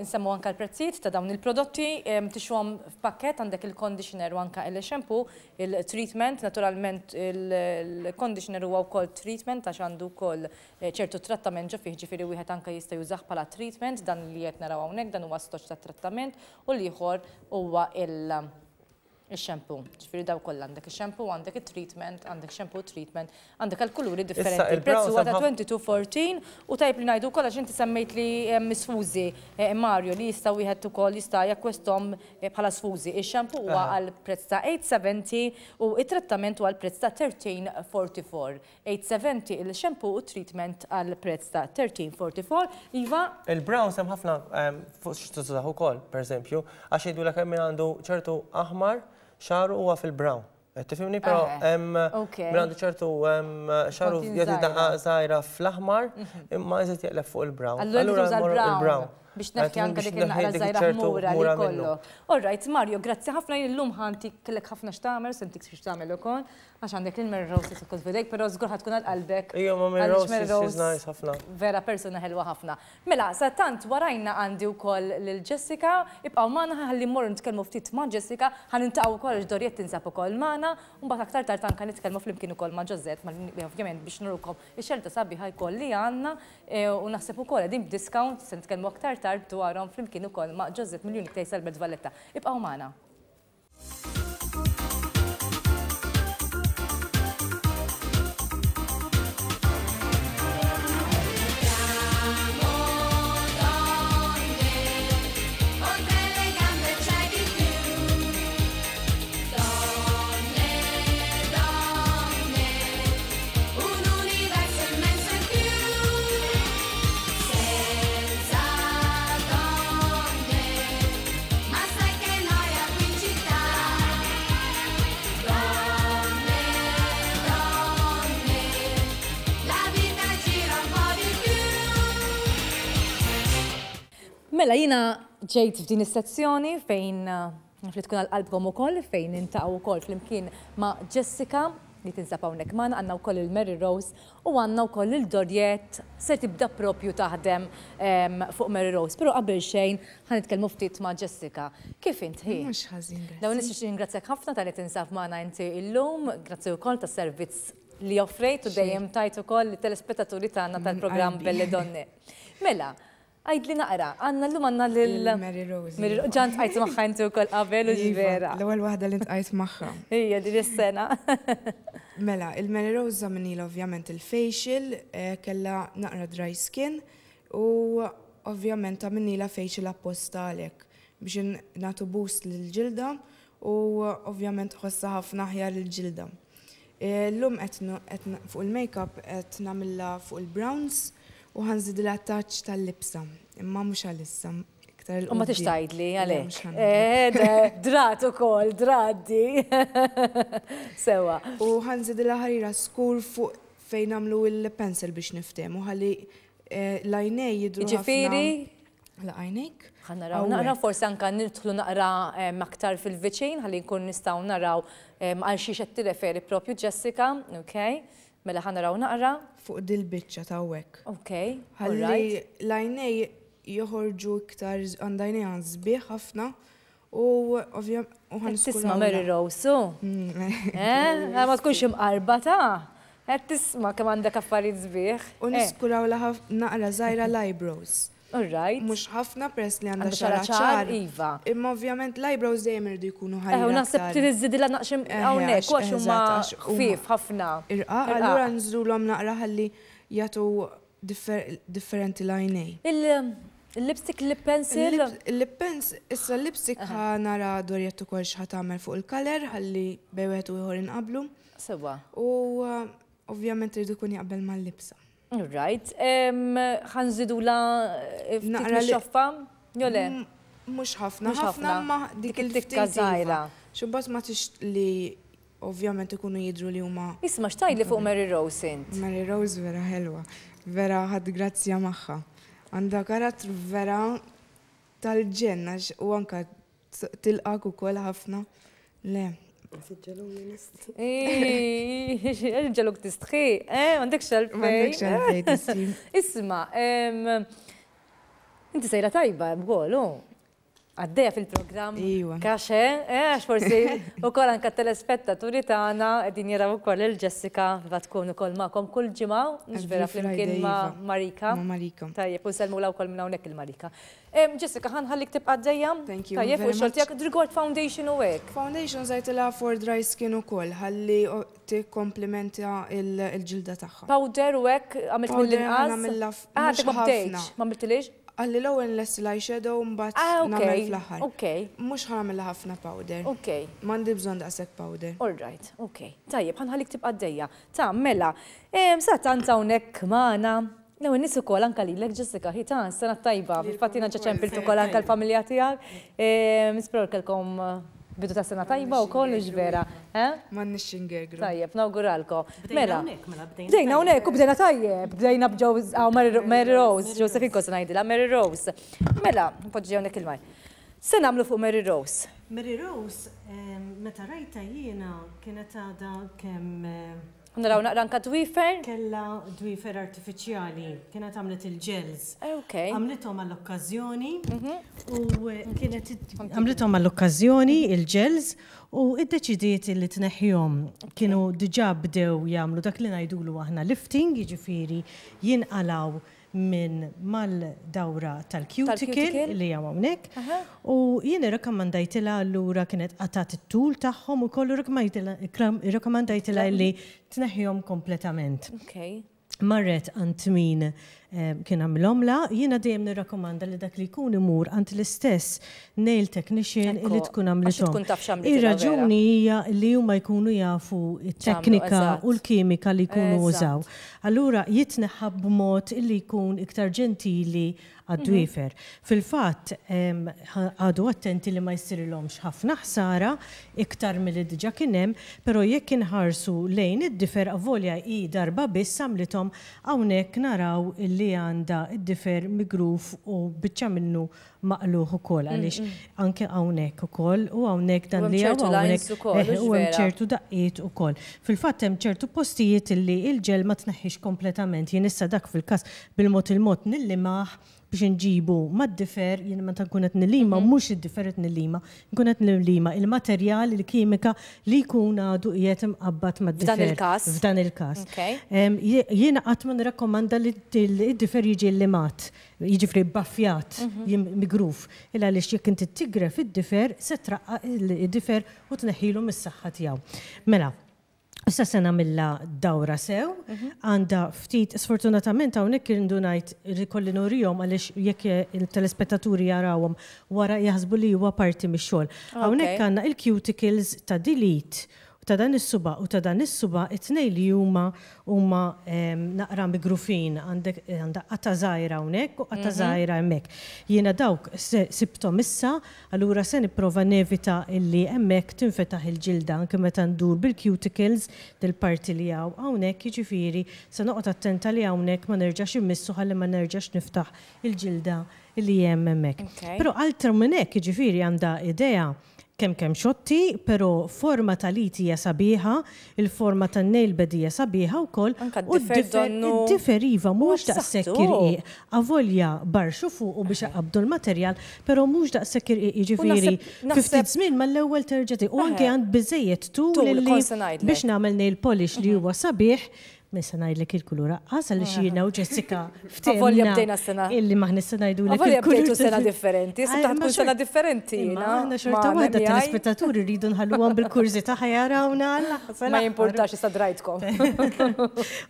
insemmu anka l-prezzijiet ta' dawn il-prodotti, tixwhom f'pakkett għandek il-conditioner u anka il-xempu, il-treatment, naturalment il-conditioner huwa wkoll treatment għax għandu wkoll eh, ċertu trattament ġo fih ġifieri wieħed anka jista' jużaħ bħala treatment, dan li qed naraw hawnhekk dan huwa stoċ ta' trattament u l-ieħor huwa il- Il-xempu, ġifiri daw koll għandek il-xempu, għandek il-treatment, għandek xempu treatment, għandek għal-kuluri differenti. Il-prezzu għada 22.14 u tajb li najdu koll ġinti semmejt li eh, misfuzi eh, Mario li jista u jħed ukoll jista jakwestom eh, bħala sfuzi. Il-xempu huwa għal-prezz ta' 8.70 u il-trattament huwa għal-prezz ta' 13.44. 8.70 il-xempu u treatment għal-prezz ta' 13.44. Iva? Il-brown sem ħafna ehm, fuq xtużaħu koll, per eżempju, għax jgħidu l min għandu ċertu aħmar xaru huwa fil-brown. Eh, Tifimni, pero eh, għandu ċertu xaru jgħati daqqa zaħira fl-ahmar, mhm. imma jgħati jgħlef fuq il-brown. Allura il-brown biex nefki għanka dik il-naqra zaħira mura li kollu. right, Mario, grazzi ħafna il-lum ħanti kellek ħafna xtamer, sentik xiex tamer l-okon, għax għandek il-merrosis u kol fidejk, pero zgur ħatkun għal-qalbek. Ija, ma merrosis, ħafna. Vera persona ħelwa ħafna. Mela, sa tant warajna għandi u lil jessica ibqaw mana ħalli morru nitkellmu ftit ma' Jessica, ħan intaqaw u koll ġdoriet tinsab u koll un bat aktar tartan kan nitkelmu fl-imkien u koll ma' Josette, ovvijament biex nurukom, ix-xelta sabiħa jkoll li għanna, e, u naħseb ukoll koll, din b'discount, sen nitkelmu aktar tarb dwarhom flimkien kol ma' miljoni Miljuni sal-Belt Valletta. Ibqgħu magħna. Mela jina ġejt f'din is-sezzjoni fejn eh, li tkun għal-qalbkom ukoll fejn intaqgħu ukoll flimkien ma' Jessica li tinsab hawnhekk magħna għandna wkoll il-Mary Rose u għandna wkoll il-Dorjet se tibda propju taħdem fuq Mary Rose. Però qabel xejn ħanitkellmu ftit ma' Jessica. Kif int hi? Mhux ħażin. Daw nixtieq ningrazzjak ħafna tal-li tinsab magħna inti illum, grazzi wkoll tas-servizz li offrejt u dejjem tajt ukoll li telespettaturi tagħna tal-programm Belle Donne. Mela, عيد لي نقرا انا اللي منا لل ماري روز جانت ايت مخا انت وكل ابيل وجبيرا لو الوحده اللي انت ايت مخا هي دي السنة ملا الماري روز زمني لوفيامنت الفيشل كلا نقرا دراي سكين و اوفيامنت مني لا فيشل ابوستالك باش نعطو بوست للجلده و اوفيامنت خصها في ناحيه للجلده اللوم اتنا فوق الميك اب اتنا فوق البراونز u ħanżid l-attaċ tal-libsa, imma mux għal-issa. U ma tixtajd li, għalek. Drat u kol, draddi. [LAUGHS] Sewa. U ħanżid l-ħarira skur fuq fejn għamlu il-pencil biex niftem u ħalli eh, l-ajnej jidru. Ġifiri? L-ajnejk? Għanaraw, naqra forse anka nirtħlu naqra eh, aktar fil veċin għalli nkun nistaw naraw eh, għal xiex għattireferi propju Jessica, ok? Mela ħanaraw naqra? Fuq dil-bicċa ta' wek. Ok. Għalli lajnej joħorġu iktar għandajnej għan zbieħ ħafna u ovvjam uħan Tisma Mary Rose. Mm. [LAUGHS] Eh, ah, ma tkunx imqarba ta' għed tisma kem għandek affarijiet zbieħ. U eh. niskuraw laħaf naqra zaħira l-eyebrows. Alright. Mux ħafna press li għandha xara ċar. Iva. Imma ovvjament l-eyebrows dejjem irdu jkunu ħajja. Ew. naħseb tiriżidila naqxim hawnhekk għax huma ħfief ħafna. Irqaq, allura nżulhom naqra ħalli jagħtu differenti lajnej. Il-lipstick um, lip pencil? Lip pencil, issa lipstick ħa nara dorjettu kol xħat fuq il-kaler, ħalli bewet u jħor inqablu. Sewa. U uh, ovvjament irdu kun jaqbel mal lipsa Right. Għanżidu la eh, naqra xoffa? Jole? Mux mm, ħafna, ħafna ma dik il-tikka zaħira. Iva. Xubbas ma tix li ovvjament ikunu jidru li huma. Isma xtaj li fuq Mary Rose int. Mary Rose vera helwa. vera ħad grazzja maħħa. Għanda karattru vera tal-ġenna u anka tilqaku kol ħafna. Le, Ġaluk tistħi, Għandek xalfej, Isma, inti sejra tajba, bgħolu għaddeja fil-program. Iwa. Kaxe, eh, għax forsi [LAUGHS] u kol anka telespettaturi tagħna qegħdin jaraw ukoll il-Jessica va tkun ukoll magħkom kull ġimgħa, mhux vera flimkien ma' iva. Marika. Ma' Marika. Tajjeb, u selmu law ukoll minn hawnhekk il-Marika. Jessica, ħanħallik tibqa' għaddeja. Thank you. Tajjeb, u xogħol tiegħek Drigord Foundation u hekk. Foundation żajtilha for dry skin ukoll, ħalli tikkomplimenta il-ġilda tagħha. Powder u għek, għamilt mill-inqas. Powder, mill-inqas. Għamilt Għamilt mill-inqas. Għalli l-ewwel Less l-eyeshadow mbagħad ah, nagħmel fl-aħħar. Mux Mhux ħamilha ħafna powder. Okej. M'għandi bżonn daqshekk powder. All right, okej. Tajjeb, ħanħalik tibqa' dejja. Ta' mela, sa tant hawnhekk magħna. Naw n-nis u kol anka lilek Jessica, hitan, sena tajba, fatina ċaċempil tu kol anka l-familja tijak. Nisperaw kelkom bidu ta' sena tajba u koll vera. Man nixin gergru. Tajjeb, nawguralko. Mela. mela, bdejna unek, u bdejna tajjeb, bdejna bġaw Mary Rose, Josephine Kosa najdila, Mary Rose. Mela, podġi għonek il-maj. Se namlu fuq Mary Rose. Mary Rose, meta rajta jiena kienet għada kemm eh, Naraw naqran ka dwifer? Kella dwifer artificiali, kienet għamlet il-ġels. Ah, okay. Għamlitom għall-okkazjoni mhm. u eh, kienet għamlitom għall-okkazjoni il-ġels u id-deċidiet li tneħjom kienu diġa bdew jagħmlu dak li ngħidulu aħna lifting, jiġifieri jinqalaw minn mal-dawra tal-cuticle li jgħam U jien rekomandajtila l-lura kienet għatat it-tul taħħom u kollu rekomandajtila li t-neħjom kompletament. Marret għant kien għamilhom la, jiena dejjem nirrakkomanda li dak li kun imur għand l-istess nail technician li tkun għamlithom. Ir-raġuni hija li huma jkunu jafu it-teknika u l-kimika li jkunu użaw. Allura jitneħab b'mod illi jkun iktar ġentili għad-dwifer. Mhm. Fil-fat, għadu attenti li ma jissir l ħafna ħsara, iktar mill diġa kienem, pero jekk inħarsu lejn id-difer għavolja i darba biss tom għawnek naraw il li għanda differ migruf u bicċa minnu maqluħ mm, mm. u kol, għalix anke għawnek u kol eh, u għawnek dan li għawnek u ċertu daqqiet u kol. Fil-fat hemm ċertu postijiet li il-ġel ma tneħħix kompletament, jien issa dak fil-kas bil-mot il-mot nillimaħ biex nġibu mad-difer, jien meta nkunet nil-lima, mux mhm. id-differet nil-lima, nkunet nil-lima, il-materjal, il-kimika li kun għadu jiet imqabbat mad-difer. F'dan il-kas. F'dan il-kas. Jiena għatman rekomanda li id-difer jiġi l-limat, jiġifri baffjat, mhm. migruf, illa li xjek inti tigra fid-difer, setra id-difer u tneħilu mis-saxħa tijaw. Mela, Issa sena milla dawra sew, mhm. għanda ftit, sfortunatament hawnhekk kirindu najt rikolli nurijom għalix jekk il-telespettaturi jarawom wara jaħsbu li huwa parti mix-xogħol. Għawnek ah, għanna il-cuticles ta' delete ta' dan is-suba u ta' dan is-suba it-tnej li huma huma naqra migrufin għandek għandha qatta żgħira hawnhekk u qatta mhm. żgħira hemmhekk. Jiena dawk sibtom issa, allura se nipprova nevita illi hemmhekk tinfetaħ il-ġilda anke meta ndur bil-cuticles del-parti li hawn hawnhekk jiġifieri se noqgħod attenta li hawnhekk ma nerġax immissu ħalli ma nerġax niftaħ il-ġilda li hemm hemmhekk. Però għal minn hekk jiġifieri għandha idea kem kem xotti, pero forma tal-iti sabiħa, il-forma tan-nejl bedija sabiħa u koll. Iva u differiva mux da' sekkir i, avolja barxu fuq u biex għabdu l-materjal, pero mux da' sekkir i ġifiri. 50 zmin ma l-ewel terġati u anke għand bizzejiet tu biex namel nail polish li huwa sabiħ. Missa najlek il-kulura, għasa li xina u Jessica ftit. [LAUGHS] Volja bdejna s-sena. Illi maħni s-sena jdu l Volja bdejtu s-sena differenti, s-sena tkun s-sena differenti. Maħna xorta għadda e telespettaturi spettaturi rridu nħallu għan bil-kurzi ta' ħajara u nalla. [LAUGHS] Ma jimportax sa' drajtkom.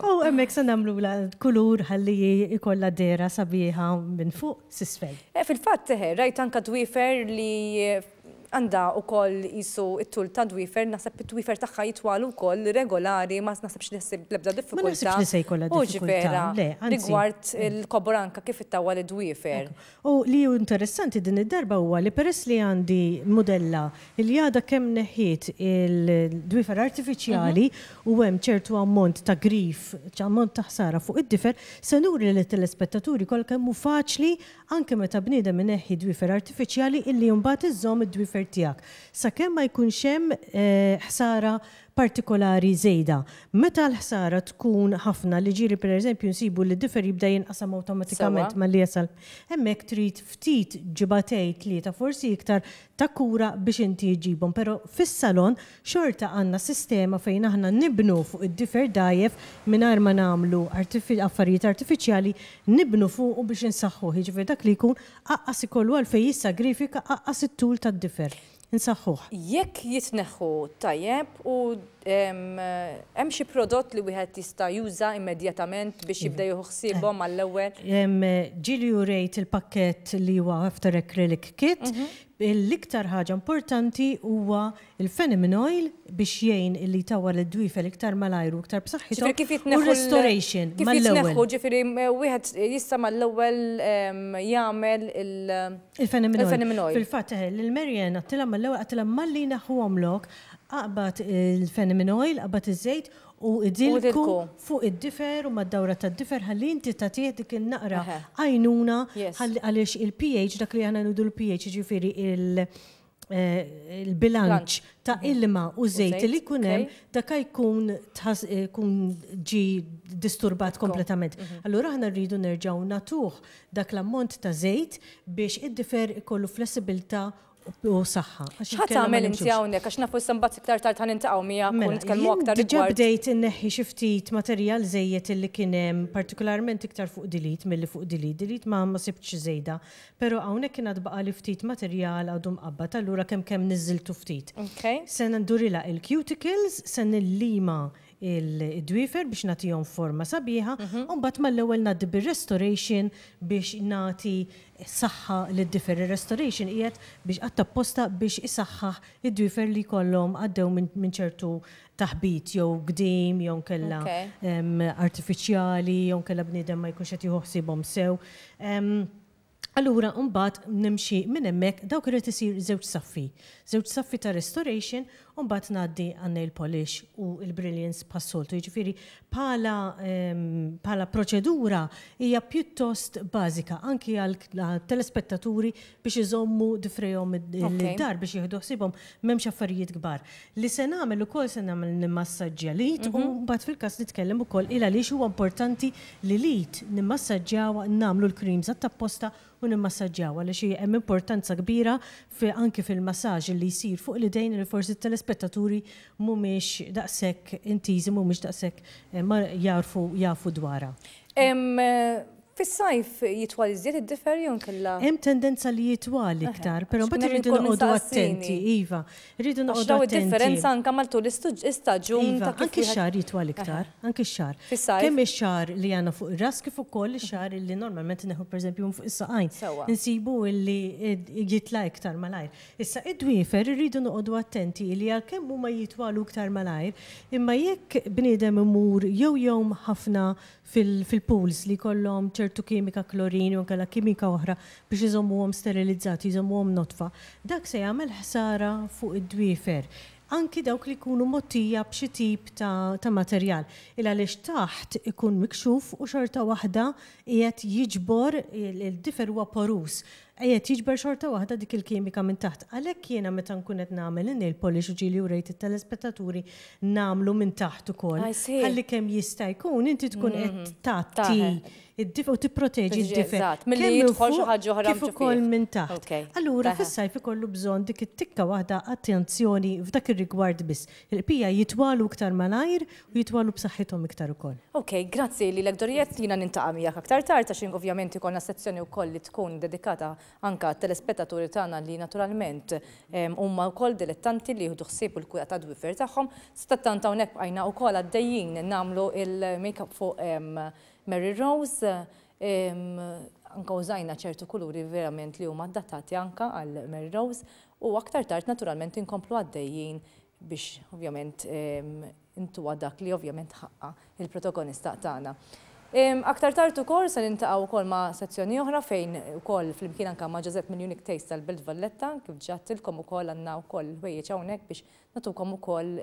[LAUGHS] U emmek sena namlu la kulur għalli ikolla dera sabiħa minn fuq s-sfel. Eh, Fil-fat teħe, eh, rajt katwifer li għanda u koll jisu it-tul ta' dwifer, nasab it-dwifer taħħa jitwalu koll regolari, ma xin nisib lebda diffikulta. Ma nasibx nisib kolla diffikulta. Rigward il-kobor kif it-tawa li dwifer. U li ju interessanti din id-darba huwa li peress li għandi modella li jada kem neħiet il-dwifer artificiali mhm. u hemm ċertu ammont ta' grif, ċ'ammont ta' ħsara fuq id-difer, senuri li telespettaturi kol kemmu faċli anke meta bnidem neħi dwifer artificiali illi jumbat iżom id-dwifer l tijak. Sa' kemm ma jkunx hemm eh, ħsara partikolari zejda. Meta l-ħsara tkun ħafna li ġiri per eżempju nsibu li differ jibda jinqasam automatikament ma li jasal. Hemmhekk trid ftit ġibatej tlieta forsi iktar ta' kura biex inti jġibhom, però fis-salon xorta għandna sistema fejn aħna nibnu fuq id-differ dajef mingħajr ma nagħmlu affarijiet artifiċjali nibnu fuq u biex insaħħu, jiġifier dak li jkun aqqas ikollu għalfejn grifika aqqas it-tul tad-differ nsaħħuħ. Jekk jitneħħu tajjeb u hemm xi prodott li wieħed jista' juża immedjatament biex jibda eh, jieħu ħsiebhom eh. għall-ewwel. Ġili eh, rejt il-pakkett li huwa After Acrylic Kit mhm l-iktar ħaġa importanti huwa il oil biex jgħin li tawar id-dwifel iktar mal-ajru, iktar b'saħħitu. Kif jitneħu restoration Kif jitneħu ġifiri eh, wieħed jista mal-ewwel jagħmel il-fenomenoil. Fil-fatt il eh, marian għattila mal-ewwel għattila malli naħu għamlok aqbad il oil, qabad iż-żejt u idilku fuq id-difer u mad-dawra tad difer ħalli inti ta' tieħ dik il-naqra għajnuna għaliex il-pH dak li għana nudu l-pH ġifiri eh, il-bilanċ ta' mhm. ilma u zejt li kunem dak jkun eh, kun ġi disturbat kompletament. Mhm. Allura ħna rridu nerġaw natuħ dak l-ammont ta' zejt biex id-difer ikollu flessibilta' U saħħa. ċħat għamel inti għawnek, għax nafu s-sambat iktar tart għan intaqaw mija, mela, kun nitkellmu aktar. Diġa bdejt inneħi xiftit materjal zejiet illi kienem, partikolarment iktar fuq dilit, mill-li fuq dilit, dilit ma ma sibċ zejda, pero għawnek kien għadbaqa li ftit materjal għadum qabba, tal-lura kem kem nizziltu ftit. Sen ndurila il-cuticles, sen il-lima il-dwifer biex natijom forma sabiħa, mhm. un bat mal-ewel nad bil-restoration biex nati saħħa l-differ. Il-restoration ijet biex għatta posta biex isaħħa id-dwifer li kollom għaddew minn ċertu taħbit jew gdim jew kella artificiali jew kella bnidem ma jkunx qed joħsibhom sew. Allura, mbagħad nimxi minn hemmhekk dawk irid isir żewġ saffi. Żewġ saffi ta' restoration, u mbagħad ngħaddi għan nail polish u l-brilliance pas-soltu. Jiġifieri bħala ehm, pala proċedura hija pjuttost bażika anki għal telespettaturi biex iżommu difrejhom id-dar biex jieħdu ħsibhom m'hemmx affarijiet kbar. Li se nagħmel ukoll se nagħmel nimmassaġġja lit u mhm. mbagħad fil-każ nitkellem ukoll il għaliex huwa importanti li lit nimmassaġġjaw nagħmlu l-creams għat-tapposta u nimmassaġġjaw għal xi hemm importanza kbira fi anke fil-massaġġ li jsir fuq l-idejn li forsi telespettaturi mhumiex daqshekk intiżi mhumiex daqshekk eh, jarfu jafu dwarha. Eh, Fis-sajf jitwal iżjed id-differ jon kella. Hemm tendenza li jitwal iktar, però mbagħad irridu noqogħdu attenti, iva. Irridu noqogħdu attenti. differenza anke mal-tul istaġun iva, ta' anke x-xar jitwal iktar, anke x-xar. Fis-sajf. Kemm ix-xar li għandna fuq ir-ras kif ukoll ix-xar li normalment neħu pereżempju fuq is-saqajn. Insibu li jitla iktar malajr. Issa id-dwiefer irridu noqogħdu attenti li għalkemm huma jitwalu iktar malajr, imma jekk bniedem imur jew jom ħafna fil-pools li kollhom ċertu ċertu kimika klorini u kalla kimika oħra biex iżommuhom sterilizzati, iżommuhom notfa. Dak se jagħmel ħsara fuq id-dwifer. Anki dawk li jkunu motija b'xi tip ta', ta materjal. Il għaliex taħt ikun mikxuf u xorta waħda jgħet jiġbor il-difer huwa porus. Ejet, jiġber xorta waħda dik il-kimika minn taħt. Għalek jena meta nkunet namel in il-polish ġili u rejt il-telespettaturi namlu minn taħt u koll. Għalli kem jista' jkun, inti tkun mm-hmm. qed tagħti id difu u t-proteġi id difu Mill-li jidħol xi ħaġa oħra kif ukoll minn taħt. Allura fis ikollu bżonn dik it-tikka waħda attenzjoni f'dak ir-rigward biss. il pija jitwalu iktar malajr u jitwalu b'saħħithom iktar ukoll. Ok, grazzi li l-ekdorijiet jiena nintaqa' miegħek aktar tard għax ovvjament ikolna sezzjoni wkoll li tkun dedikata anka telespettaturi tagħna li naturalment huma wkoll dilettanti li jieħdu ħsieb u l-kwiqa ta' dwifer tagħhom. Stattant hawnhekk bqajna wkoll għaddejjin nagħmlu il-makeup fuq Mary Rose, anka użajna ċertu kuluri verament li huma datati anka għal Mary Rose u aktar tard naturalment inkomplu għaddejjin biex ovvjament intu dak li ovvjament ħaqqa il-protagonista tagħna. Aktar tard ukoll se nintaqgħu wkoll ma' sezzjoni oħra fejn ukoll flimkien anke ma' Joseph minn Unique Taste tal-Belt Valletta kif ġattilkom ukoll għandna wkoll ħwejjeġ hawnhekk biex natukom ukoll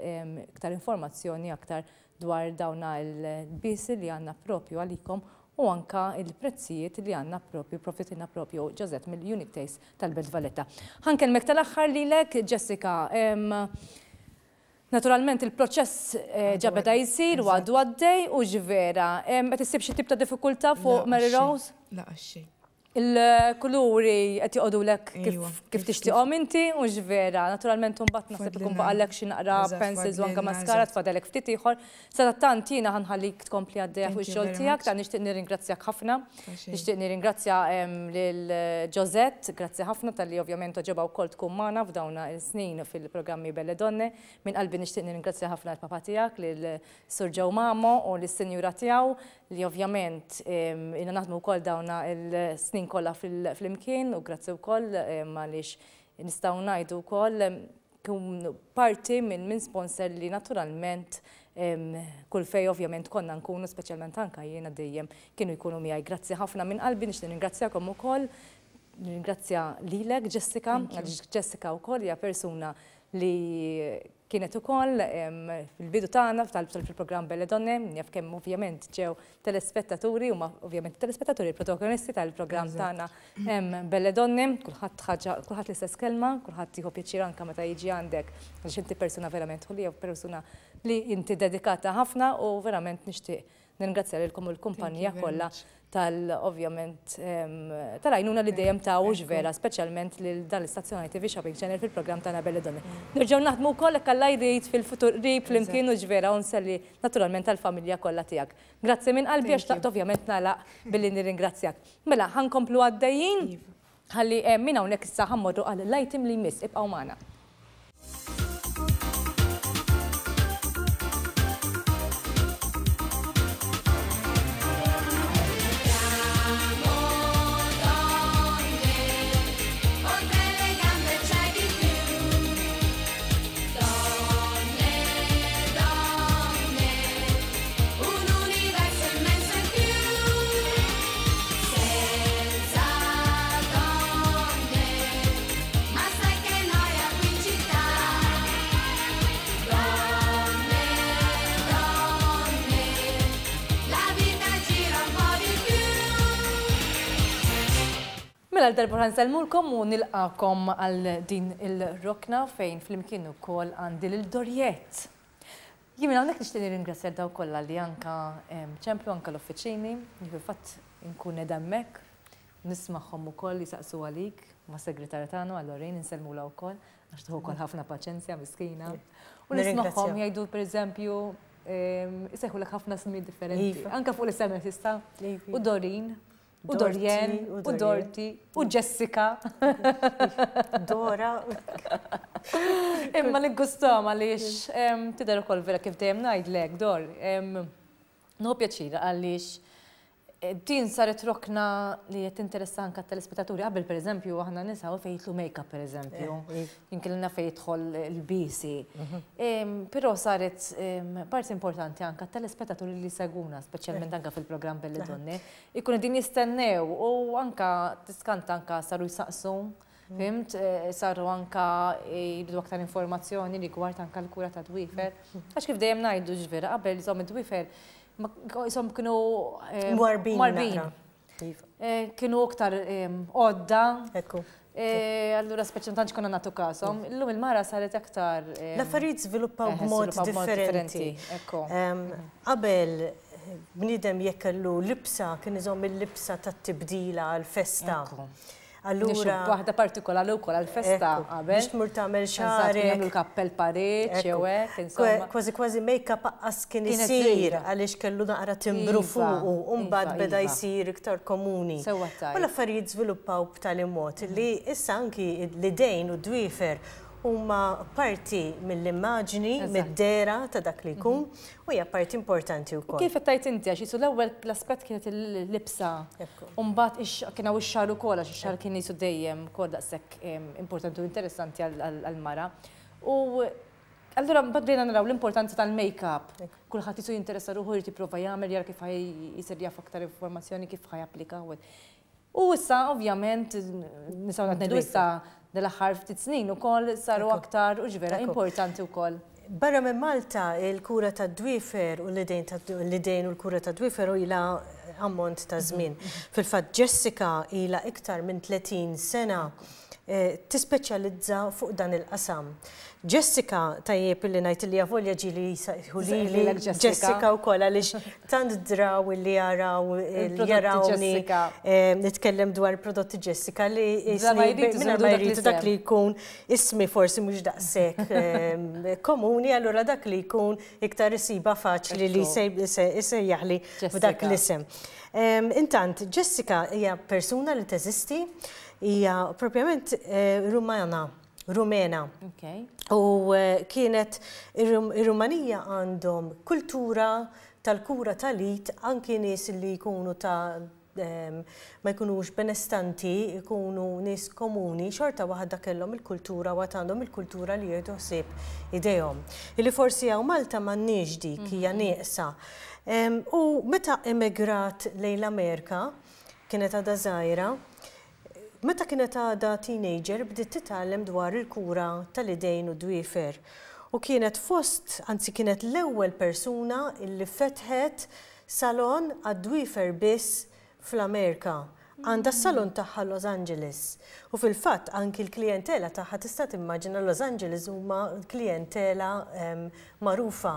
iktar informazzjoni aktar dwar dawna il-bisi li għanna propju għalikom u anka il-prezzijiet li għanna propju, profitina propju, ġazet mill unit Taste tal-Belt Valletta. Għanken mek tal-axħar li lek, Jessica, Naturalment il-proċess eh, ġabeda jisir u għaddu għaddej u ġvera. Għet jisib xie tip ta' diffikulta fuq Mary Rose? xie. Il-kuluri qed joqogħdu lek kif tixtieqhom inti u ġvera. Naturalment imbagħad naħseb ikun baqalek xi naqra pencils u anke maskara tfadalek ftit ieħor. Sa tant jiena ħanħallik tkompli għaddejja fuq ix-xogħol tiegħek, ta' nixtieq nirringrazzjak ħafna. Nixtieq nirringrazzja lil eh, Josette, grazzi ħafna tal-li ovvjament ġeba wkoll tkun mana f'dawn is-snin fil-programmi Belle Donne. Minn qalbi nixtieq nirringrazzja ħafna l-papa tiegħek, lil eh, Sur Mamo u lis-sinjura tiegħu li ovvjament jiena naħdmu wkoll dawna il-snin ħin kollha fil imkien u grazzi wkoll għaliex nistgħu ngħidu wkoll kum parti minn min sponsor li naturalment kull fej ovvjament konna nkunu speċjalment anka jiena dejjem kienu jkunu miegħi. Grazzi ħafna minn qalbi nixtieq ningrazzjakom ukoll. Ningrazzja lilek Jessica, Jessica wkoll hija persuna li kienet ukoll fil-bidu tagħna tal-programm Belle Donne, njaf kem ovvjament ġew telespettaturi u ovvjament telespettaturi protagonisti tal-programm tagħna Belle Donne, kulħadd ħaġa kulħadd l-istess kelma, kulħadd tiħu pieċiran kama meta jiġi għandek għax inti persuna verament ħolija persuna li inti dedikata ħafna u verament nixtieq Ningrazzja lilkom u l-kumpanija kollha tal-ovvjament tal-għajnuna li dejjem ta' vera, specialment li dal-istazzjonaj TV Shopping Channel fil-program ta' Nabelle Donne. Mm. Nerġaw naħdmu kollek għalla jrid fil-futur li flimkien uġvera unselli naturalment tal-familja kollha tiegħek. Grazzi minn qalbi għax taqt ovvjament nagħlaq billi nirringrazzjak. Mela, ħankomplu għaddejjin iva. ħalli minn hawnhekk s-saħammodu għal lajtim li jmiss ibqgħu magħna. Mela l-darba ħanselmulkom għakom għal din il-rokna fejn fl-imkien ukoll għandi il dorjet Jimina għonek nishtieni ringrazzja daw kollha li anka ċemplu anka l-offiċini, jifu fatt inkun nkun edemmek, koll ukoll saqsu għalik ma' segretarja tagħna għal-Lorraine inselmu la wkoll għax tħu kol ħafna paċenzja miskina. U nismaħħom jgħidu pereżempju iseħħu l ħafna smi differenti, iva. anka fuq l-SMS tista' iva. U Dorin, u Dorjen, u Dorti, u Jessica. Dora. [LAUGHS] Imma li gustom għalix, tidher ukoll vera kif dejjem ngħidlek, Dor. Nħu pjaċira għalix Din saret rokna li jett interessanka tal-spettaturi qabel per eżempju aħna nisa u fejtlu make-up per eżempju, na fejtħol l-bisi. Pero saret part importanti anka tal-spettaturi li seguna, specialment eh. anka fil-program belli donne, ikun din jistennew u anka tiskant anka saru jisaqsu. Mm. Fimt, eh, saru anka jibdu aktar informazzjoni li gwart anka l-kura ta' dwifer. Mm. Għax kif dejjem najdu ġvera, qabel zom dwifer jisom kienu marbin. Iva. E, kienu aktar odda. Ekku. E, allura speċentanċ konna natu kasom, mm. illum il-mara saret aktar. L-affarijiet sviluppaw eh, b'mod differenti. Ekku. Mhm. Qabel eh, bnidem jekk kellu kien iżom il lipsa tat-tibdila, l-festa. Allura. Waħda partikolari u kolla l-festa għabel. Biex tmur tamel xari. Għamlu kappell pariċ, jewek, insomma. Kważi kważi make-up għas kien jisir għalix kellu naqra timbru iva, fuq u umbad iva, beda iva. jisir iktar komuni. Sewa taj. l-affarijiet zviluppaw b'tali mod li issa anki l-idejn u d-dwifer huma parti mill-immaġni, mid-dera ta' dak li jkun, mhm. u hija parti importanti wkoll. Kif qed inti għax jisu l-ewwel l-aspett kienet il-libsa. U mbagħad kien hawn ix-xar ukoll għax ix-xar kien jisu dejjem ukoll daqshekk importanti u interessanti għall-mara. U allura mbagħad bdejna naraw l-importanza makeup Kulħadd jisu jinteressa ruħu jrid jipprova jagħmel jara kif ħaj jisir jaf aktar informazzjoni kif ħaj applika. U issa ovvjament nisgħu ngħidu issa dal-aħħar ftit snin ukoll saru aktar u ġvera importanti ukoll. Barra minn Malta, il-kura ta' dwifer u l-idejn u l-kura ta' dwifer u jila ammont ta' mhm. żmien. Fil-fat Jessica jila iktar minn 30 sena Eh, tispeċjalizza fuq dan il-qasam. Jessica tajjeb li ngħid li avolja ġili ħulili Jessica wkoll għaliex tant draw li jaraw jarawni eh, nitkellem dwar prodotti Jessica li ismi dak li jkun ismi forsi mhux daqshekk [LAUGHS] eh, komuni allura dak li jkun iktar isiba faċli li sejjaħli f'dak l-isem. Intant, Jessica hija persuna li teżisti hija propjament eh, Rumana. Rumena. U eh, kienet ir-Rumanija għandhom kultura tal-kura tal-it anki nies li jkunu ta' ehm, ma jkunux benestanti, jkunu nis komuni, xorta waħda kellhom il-kultura u għandhom il-kultura li jgħidu ħsieb idejhom. Illi forsi għaw Malta ma nix dik hija mhm. nieqsa. Ehm, u meta emigrat lejn amerika kienet għada Zajra, Meta kienet għada teenager bdiet titgħallem dwar il-kura tal-idejn u dwiefer u kienet fost, anzi kienet l-ewwel persuna illi fetħet salon għad dwiefer biss fl-Amerika għanda s-salon taħħa Los Angeles. U fil fatt anki l-klientela taħħa tista' timmaġina Los Angeles huma klientela ehm, marufa.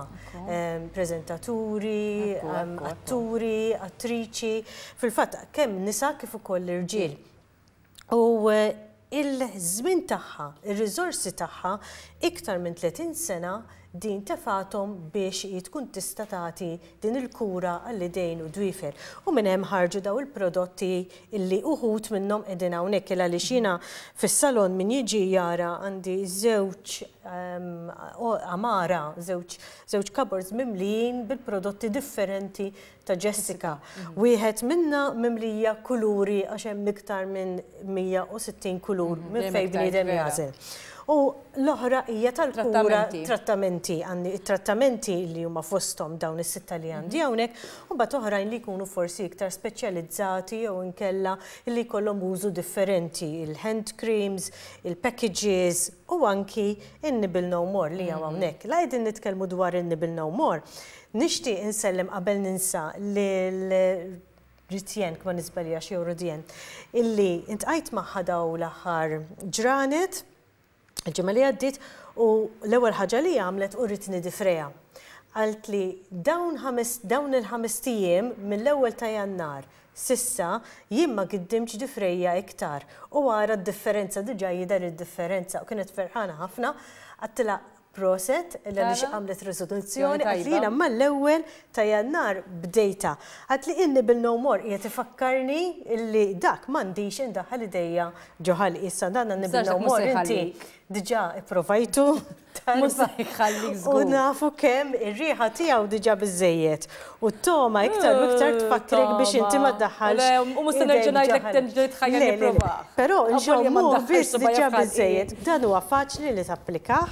Ehm, Prezentaturi, ehm, atturi, attriċi. fil fatt kemm nisa kif ukoll l-irġiel. U eh, il-żmien tagħha, ir-riżorsi tagħha iktar minn 30 sena din tefatom biex tkun tista din il-kura għall-idejn u dwifer. U minn hemm ħarġu daw il-prodotti illi uħut minnhom edina hawnhekk il għaliex jiena fis-salon min jiġi jara għandi żewġ ehm, amara, żewġ kabors mimlijin bil-prodotti differenti ta' Jessica. Mhm. Wieħed minna mimlija kuluri għax hemm iktar minn 160 kulur mhm, minn fejn bniedem jażel u l-oħra hija tal-kura trattamenti, għanni trattamenti li huma fostom dawn is-sitta li għandi mhm. hawnhekk u mbagħad oħrajn li jkunu forsi iktar speċjalizzati jew inkella li jkollhom użu differenti, il-hand creams, il-packages u anki in-nibble no more li mhm. hawnhekk. Lajdin nitkellmu dwar in-nibble no more. Nishti insellem qabel ninsa li ritjen, kma nisbalja xie rodjen, illi intqajt maħħa daw l-ħar ġranet Ġimma li għaddit u l-ewwel ħaġa li għamlet u rrid nidifreja. Għalt li dawn dawn il-ħames tijiem mill-ewwel ta' jannar sissa jien ma giddimx difrejja iktar u għara d-differenza diġa jidher id-differenza u kienet ferħana ħafna għattila proset l biex għamlet rezoluzzjoni għatlina ma l-ewel ta' jannar bdejta. Għatli inni bil-no more jgħet ifakkarni illi dak mandiċ indaħal ideja ġoħal issa danna bil-no inti ديجا ابروفايتو [LAUGHS] مصيك خليك زغو ونافو كم الريحة تيها ديجا بالزيت وتوما اكثر واكثر تفكرك باش انت ما دحلش ومستنى الجنايد لك تنجي تخيل بروفا برو انشو مو بيش ديجا بالزيت دان وفاتش اللي تابلكاح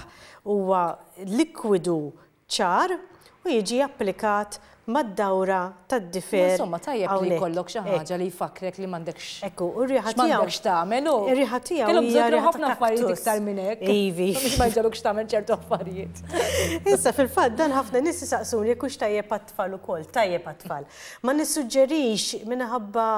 هو ليكويدو تشار ويجي ابليكات d dawra tad-difer. Insomma, tajjeb li kollok xi ħaġa li jfakrek li m'għandekx. Ekku, ir-riħa M'għandekx tagħmel u. Oh. Ir-riħa tiegħu. Kellhom bżonn ħafna affarijiet iktar minnek. Ivi. ma jġalokx tagħmel ċertu affarijiet. [LAUGHS] Issa fil-fatt dan ħafna nissi saqsuni jekk tajjeb għat-tfal ukoll, tajjeb għat-tfal. Ma nissuġġerix minħabba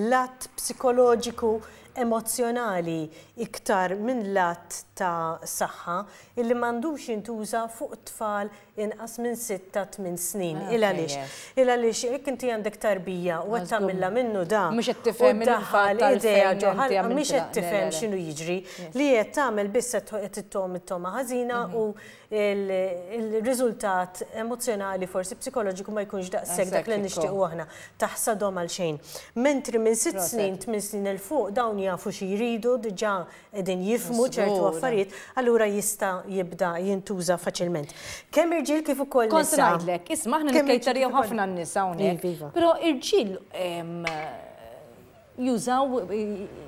l-att psikoloġiku emozjonali iktar minn lat ta' saħħa illi mandux jintuża fuq tfal inqas minn 6-8 snin. Ila lix, ila lix, jek inti għandek tarbija u għatta milla minnu da. Mux għattifem minnu ideja ġoħal, mux għattifem xinu jiġri li jett tamel bissa t-tom it-toma ħazina u il-rizultat emozjonali forsi psikoloġiku ma jkunx daqseg dak li nishtiqu aħna taħsadhom għal xejn. Mentri minn 6 snin, 8 snin il-fuq dawn jafu xi jridu, diġà qegħdin jifmu ċertu affarijiet. affarijiet, allura jista jibda jintuża faċilment. Kemm irġiel kif ukoll nisa? Kont ngħidlek, isma' aħna nikkejtarjew ħafna n-nisa iva, hawnhekk. Iva. Però irġiel ehm, jużaw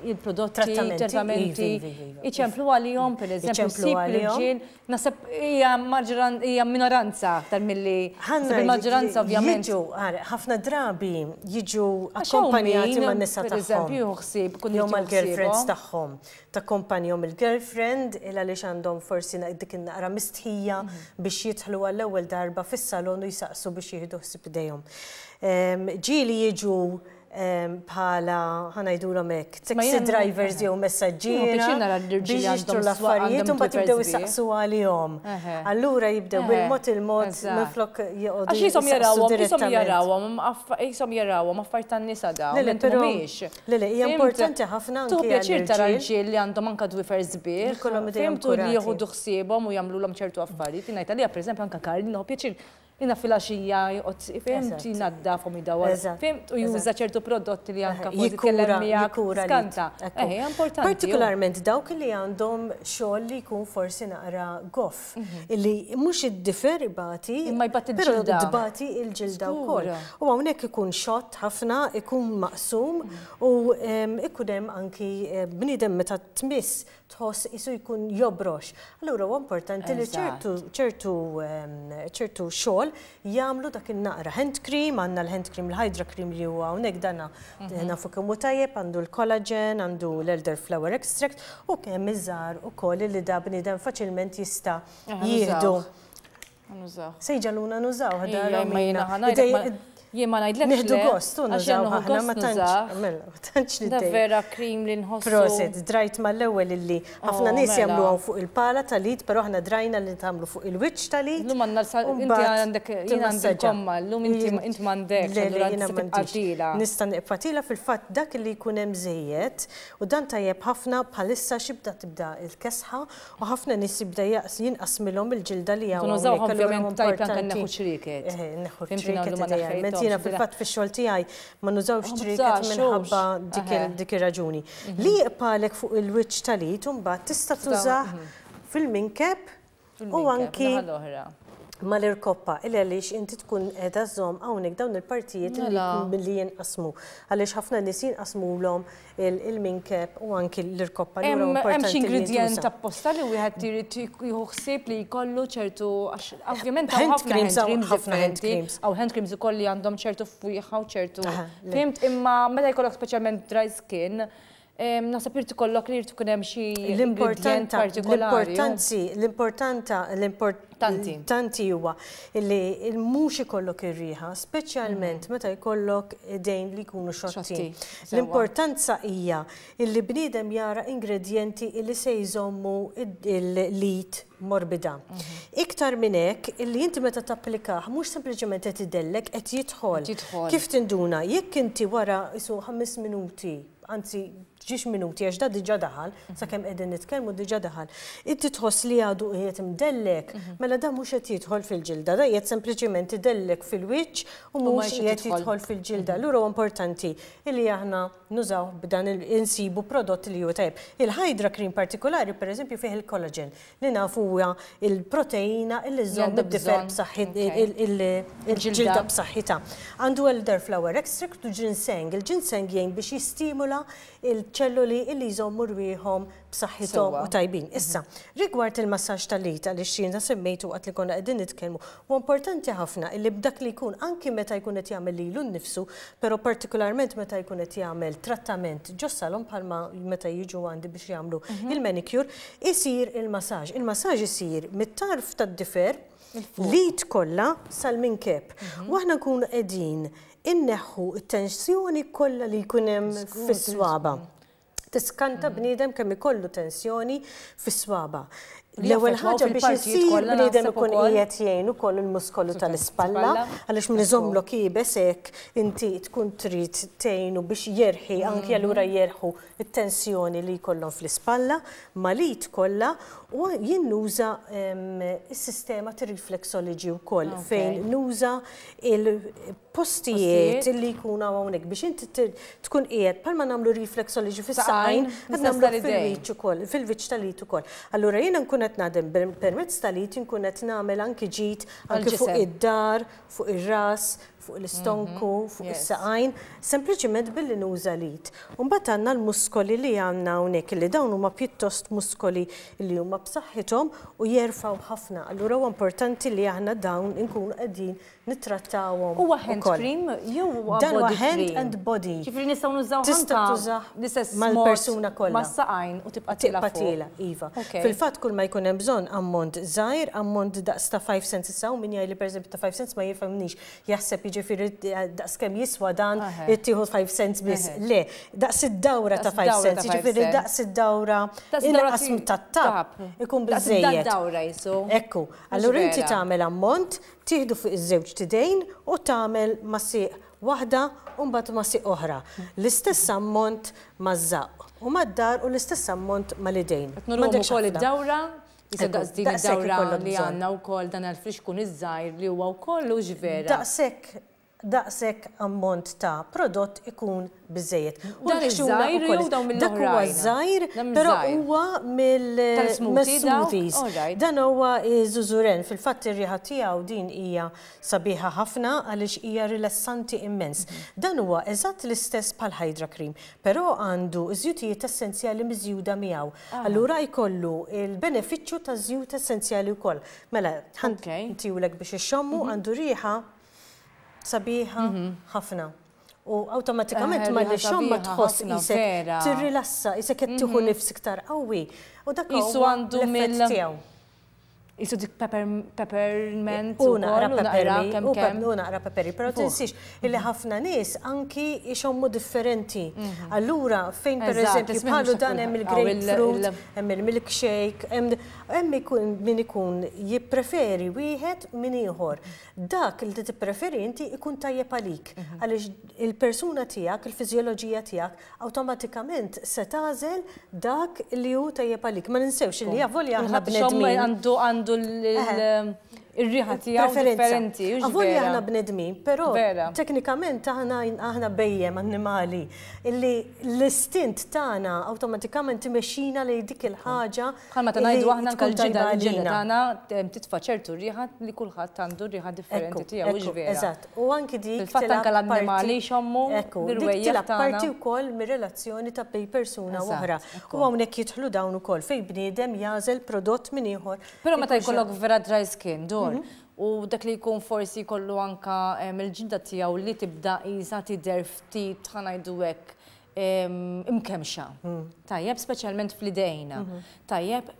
il-prodotti, trattamenti, iva, iva, iva. iċemplu għalijom, per eżempju, sipl-ġil, nasab hija minoranza aktar mill-li. Ħanna maġġoranza ovvjament. ħafna drabi jiġu akkompanjati ma' nisa taħħom. Per eżempju, ħsieb kun jom girlfriends tagħhom. Ta' kompanjom il-girlfriend illa li għandhom forsi dikin naqra mistħija mhm. biex jidħlu għall-ewwel darba fis-salon u jisaqsu biex jieħdu ħsieb dejhom. Ġieli jiġu bħala ħanajdulhom hekk taxi drivers jew eh, eh. messaġġiera biex jixtru l-affarijiet u mbagħad jibdew isaqsu għalihom. Eh, Allura jibdew bil-mod il-mod minflok joqogħdu. Għax jisom jarawhom, jisom jarawhom, jisom jarawhom affarijiet tan-nisa dawn. Lele, però Lele, hija importanti ħafna anke. Tu pjaċir tara l li għandhom anke dwifer żbieħ. Fimtu li jieħu ħsiebhom u jagħmlu l-om ċertu affarijiet. Ngħidha li pereżempju anke Karlina, pjaċir jina fil-axija jgħot, fimti nadda fom u juża ċertu prodotti li għanka jikura skanta. Eh, importanti. Partikolarment dawk li għandhom xogħol li jkun forsi naqra goff, mhm. li mhux id-difer ibati, imma jbati ġilda. Dbati il-ġilda wkoll. U hawnhekk ikun xott ħafna, ikun maqsum mhm. u ikunem anki eh, bniedem meta tmiss tħoss isu jkun jobrox. Allura huwa importanti li ċertu ċertu xogħol jagħmlu dak naqra hand cream, għandna l-hand cream l-hydra cream li huwa hawnhekk danna. Mhm. nafu kemm tajjeb għandu l-collagen, għandu l-elder flower extract u kemm iżgħar koll li da bniedem faċilment jista' eh, jieħdu. Sejġa luna nużaw, ħadha. Jien ma ngħidlekx. Nieħdu gost, nużaw aħna mela, ma tantx li. vera krim li nħossu. Proset, drajt mal-ewwel illi ħafna oh, nies mela. jagħmluhom fuq il-pala tal-id, però aħna drajna li tagħmlu fuq il-wiċċ tal-id. Lum għandna inti għandek jien għandek komma, lum inti m'għandek m'għandek. Nista' neqfatila fil-fatt dak li jkun hemm żejjed u dan tajjeb ħafna bħalissa xibda tibda il-kesħa u ħafna nies jibda jinqas milhom il-ġilda li jagħmlu. Nużaw ovvjament tajb kan neħu Neħu xriket eh, jiena fil-fatt fix-xogħol tiegħi ma nużawx oh, triket minħabba dik ir-raġuni. Mhm. Li palek fuq il-wiċċ tal-it u mbagħad tista' tuża mhm. fil-minkep u anki ma l-irkoppa, illa għalix inti tkun edha zom għawnek dawn il-partijiet li mela. jinqasmu. Għalix ħafna nis jinqasmu l-om il-minkep u anki l-irkoppa. Hemm xi ingredient apposta li wieħed trid jħuħsib li jkollu ċertu ovvjament hand creams ħafna hand creams. Aw hand creams ukoll li għandhom ċertu fwieħa u ċertu. Fimt imma meta jkollok speċjalment dry skin, Nasab irti kollok li irti kunem xie eh? l-importanti l l-importanta, l-importanti huwa li il-mux ikollok ir-riħa, specialment mm-hmm. meta jkollok dejn li jkunu xotti. L-importanza hija li bniedem jara ingredienti li se jżommu il-lit morbida. Mm-hmm. Iktar minn hekk illi inti meta tapplikah mhux sempliċement qed idellek qed jidħol. Kif tinduna jekk inti wara isu ħames minuti, anzi ġiex minuti għax da diġa daħal, sakemm qegħdin nitkellmu diġa daħal. Inti tħoss li għadu qiegħed imdellek, mhm. mela da mhux qed jidħol fil-ġilda, da qiegħed sempliċiment idellek fil-wiċċ u mhux qieged jidħol fil-ġilda. Mhm. Lura importanti illi aħna nużaw b'dan il-insibu prodott li jutajb. Il-ħajdra krim partikolari pereżempju fih il-kollagen li nafu il-proteina illi żżomm id il-ġilda b'saħħitha. Għandu flower extract u ginseng. Il-ginseng jgħin biex jistimula il ċelluli illi jżommu rwieħhom b'saħħithom u tajbin. Issa, rigward il-massaġġ tal li għaliex jiena semmejtu għat li konna qegħdin nitkellmu, u importanti ħafna illi b'dak li jkun anki meta jkun qed jagħmel lilu nnifsu, però partikularment meta jkun qed jagħmel trattament ġossalhom bħalma meta jiġu għandi biex jagħmlu il-manicure, isir il-massaġġ. Il-massaġġ isir mit-tarf tad-difer li tkolla sal-minkeb. Waħna nkunu qegħdin inneħħu it-tensjoni kollha li jkun hemm fis-swaba. tiskanta bniedem kemm ikollu tensjoni fis-swaba. L-ewwel ħaġa biex isir bniedem ikun qiegħed jgħin ukoll il-muskolu tal-ispalla għaliex minniżomlok ibes hekk inti tkun trid tgħinu biex jerħi anke mhm. allura jerħu it-tensjoni li jkollhom fl-ispalla malit kollha u jien nuża ehm, s-sistema tir-reflexology wkoll fejn nuża il postijiet li jkunu hawnhekk biex inti tkun qiegħed palma nagħmlu riflexology fis sajn qed nagħmlu fil-wiċċ ukoll, fil-wiċċ tal-it ukoll. Allura jiena nkun qed naħdem permezz tal-it nkun qed nagħmel anki ġid anke fuq id-dar, fuq ir-ras, فوق الستونكو فوق yes. السقاين سمبليجمنت باللي نوزاليت ومبات عندنا المسكولي اللي عندنا هناك اللي داون هما بيتوست مسكولي اللي هما بصحتهم ويرفعوا حفنة اللي راهو امبورتانتي اللي عندنا داون نكون قاعدين نترتاوهم هو هاند كريم يو دان هاند اند بودي كيف اللي نستاو نوزاو هاند كريم مال بيرسونا كلها مال السقاين وتبقى تقلا ايفا okay. في الفات كل ما يكون بزون اموند زاير اموند داستا 5 سنتس ومن يا اللي بيرزن بتا 5 سنتس ما يفهمنيش يحسب ġifiri eh, daqs kem jiswa dan it-tieħu 5 cents biss. Le, daqs id-dawra ta' 5 cents, ġifiri daqs id-dawra inqas tat-tab. Ikun biżejjed. dawra jisu. Ekku, allura inti tagħmel ammont, tieħdu fuq iż-żewġ tidejn u tagħmel masiq waħda u mbagħad masiq oħra. L-istess ammont maż-żaq u mad-dar u l-istess ammont mal-idejn. Nurru id-dawra Issa daqsdik id-dawra li għanna u kol dan għal-frix kun iż-żajr li huwa u kollu ġvera. Daqsek daqsek ammont ta' prodott ikun bizzejiet. Dan iż-żajr jew Dak huwa żajr, però huwa mill-smoothies. Dan huwa zuzuren fil-fatt ir-riħa tiegħu din hija sabiħa ħafna għaliex hija rilassanti immens. Mhm. Dan huwa eżatt l-istess bħal hydra cream, però għandu żjutijiet essenzjali miżjuda miegħu. Ah. Allura jkollu il-benefiċċju ta' żjut essenzjali wkoll. Mela, ħantiwlek biex ixxommu mhm. għandu riħa sabiħa mhm. ħafna. U automatikament eh, ma li xom ma tħoss jisek, tirrilassa, jisek jittiħu mhm. nifs iktar qawwi. U dak għandu mill-tijaw. Isu dik peppermint u naqra peppermint. kem kem. U naqra peppermint, pero tinsix illi ħafna nies anki ixommu differenti. Mhm. Allura fejn per eżempju bħalu dan hemm il-grapefruit, hemm il-milkshake, hemm ikun min ikun jippreferi wieħed min ieħor. Dak li tippreferi inti ikun tajjeb għalik. Mhm. Għaliex il-persuna tiegħek, il-fiżjoloġija tiegħek awtomatikament se dak li hu tajjeb għalik. Ma ninsewx li hija volja aħna عنده ir-riħa eh, tiegħu differenti. Avoli aħna bnedmi, però teknikament aħna aħna bejjem annimali illi l-istint tagħna awtomatikament timexxina lejn dik il-ħaġa. Bħalma ta' ngħidu aħna kalġida l-ġina tagħna titfa' ċertu riħa li kulħadd għandu riħa differenti tiegħu ġvera. Eżatt, u anki dik il-fatt anke l-annimali xommu l-irwejja parti wkoll mir-relazzjoni ta' bej persuna oħra. U hawnhekk jidħlu dawn ukoll fej bniedem jażel prodott minn ieħor. Però meta jkollok vera dry skin, do xogħol. U dak li jkun forsi kollu anka mill-ġinda tiegħu li tibda qisha tidher ftit ħanajdu hekk imkemxa. Hmm. Tajjeb speċjalment fl-idejna. Hmm. Tajjeb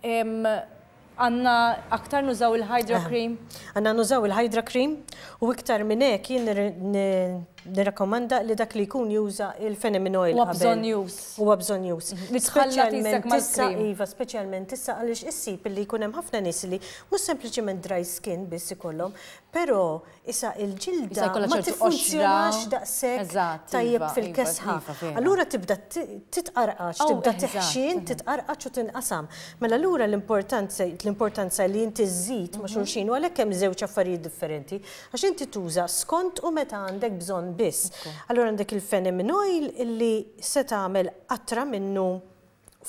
għanna aktar nużaw il-hydra ah. cream? Għanna nużaw il-hydra cream u iktar minn hekk jien nirrakkomanda li dak li jkun juża il-fenomen oil. Huwa bżonn jus. Huwa bżonn jus. Mhm. Li issa iva speċjalment issa għaliex issib li jkun hemm ħafna nisli li mhux sempliċiment dry skin biss ikollhom, però issa il-ġilda ma tiffunzjonax daqshekk iva, tajjeb iva, fil-kesħa. Iva, allura tibda titqarqax, tibda tiħxin, titqarqax u tinqasam. Mela allura l-importanza li inti żid ma' mhm. xulxin u għalhekk hemm żewġ affarijiet differenti għax inti tuża skont u meta għandek bżonn biss. Allura għandek il oil illi se tagħmel qatra minnu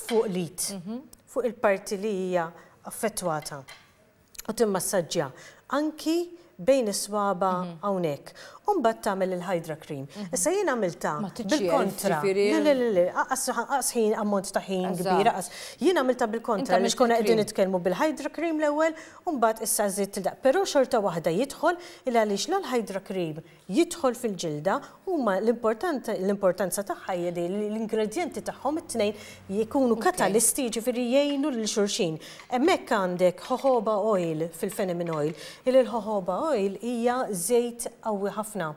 fuq lit, mhm. fuq il-parti li hija affettwata. U timmassaġġja anki bejn is-swaba mhm. hawnhekk. هون بات تعمل الهايدرا كريم هسه هي بالكونترا لا لا لا اصحين امون طحين كبيره أس... هي عملتها بالكونترا مش كنا قادرين نتكلموا بالهايدرا كريم الاول هون بات اسا زيت تلدق بيرو شرطه واحده يدخل الى ليش لا الهايدرا كريم يدخل في الجلده هما الامبورتانت الامبورتانت تاعها هي الانجريدينت تاعهم الاثنين يكونوا كاتاليستي جفريين للشرشين اما كان عندك هوهوبا اويل في الفينمين اويل الهوهوبا اويل هي زيت او حفنة ħafna.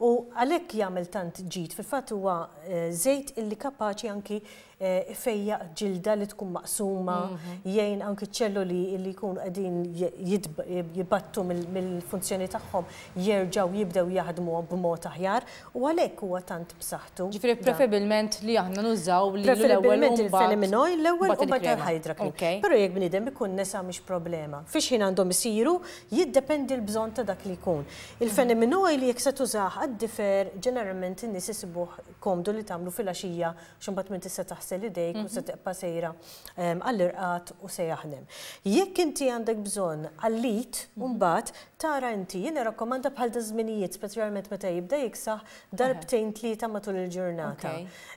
U għalhekk jagħmel tant ġit, fil-fatt huwa eh, żejt illi kapaċi anki آه، فيق جلدة اللي تكون مقسومة يين أنك تشلو اللي, اللي يكون قدين يبطوا من, من الفنسيوني تاخهم يرجعوا يبدأوا يهدموا بموت أحيار وليك هو تانت بصحته جفري بروفي بالمنت اللي احنا نوزاو اللي لولا ولون بات بروفي بالمنت الفنمنوي لول وبات الهيدراكي okay. برو يك دم يكون نسا مش بروبليما فيش هنا عندهم يسيرو يدبند البزون تدك اللي يكون الفنمنوي اللي يكساتو زاح ادفير جنرمنت النسي سبوح كوم دول اللي تعملو في الاشية شنبات من تسا تحسن taħsel idejk u se mhm. teqpa sejra għall-irqat u se jaħdem. Jekk inti għandek bżonn għallit u mhm. mbagħad tara inti jien irrakkomanda bħal żminijiet speċjalment meta jibda jiksaħ darbtejn tlieta matul il-ġurnata.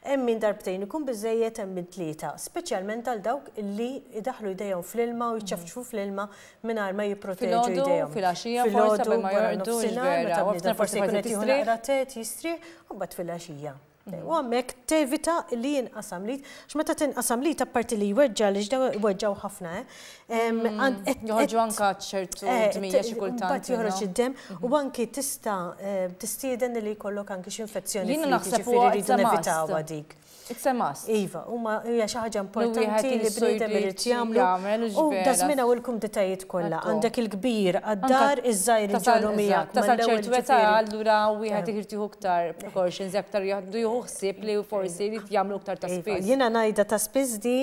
Hemm min darbtejn ikun biżejjed hemm min tlieta, speċjalment għal dawk li idaħlu jdejhom fl-ilma u mhm. jċafċfu fl-ilma mingħajr ma jipproteġu jdejhom. Fil-għaxija forsi ma jordux. Forsi jkun qed jistri, u bad fil-għaxija. U għamek tevita li jinqasam li, xmeta tinqasam li ta' parti li jweġġa li jweġġaw ħafna. Eh? Mm, joħorġu anka ċertu eh, dmija xi kultant. Bat joħorġ id-dem u mhm. anki tista' eh, tistieden li jkollok anki xi infezzjoni. naħseb li rridu nevitaw għadik. It's a must. Iva, huma hija xi ħaġa importanti li bniedem irid jagħmlu. U dażmina wilkom detajiet kollha, għandek il-kbir għad-dar iż-żgħir iġorru miegħek. Tasal ċertu età jiġifieri. allura wieħed ehm. irid jieħu ktar precautions aktar jaħdu jieħu ħsieb li forsi jrid jagħmlu iktar ta' iva, spiż. Jiena ngħidha ta' spiż di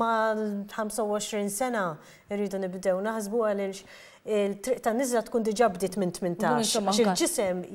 ma' 25 sena irridu nibdew naħsbu għaliex il-triq ta' nizla tkun diġa bdiet minn 18. Għax il-ġisem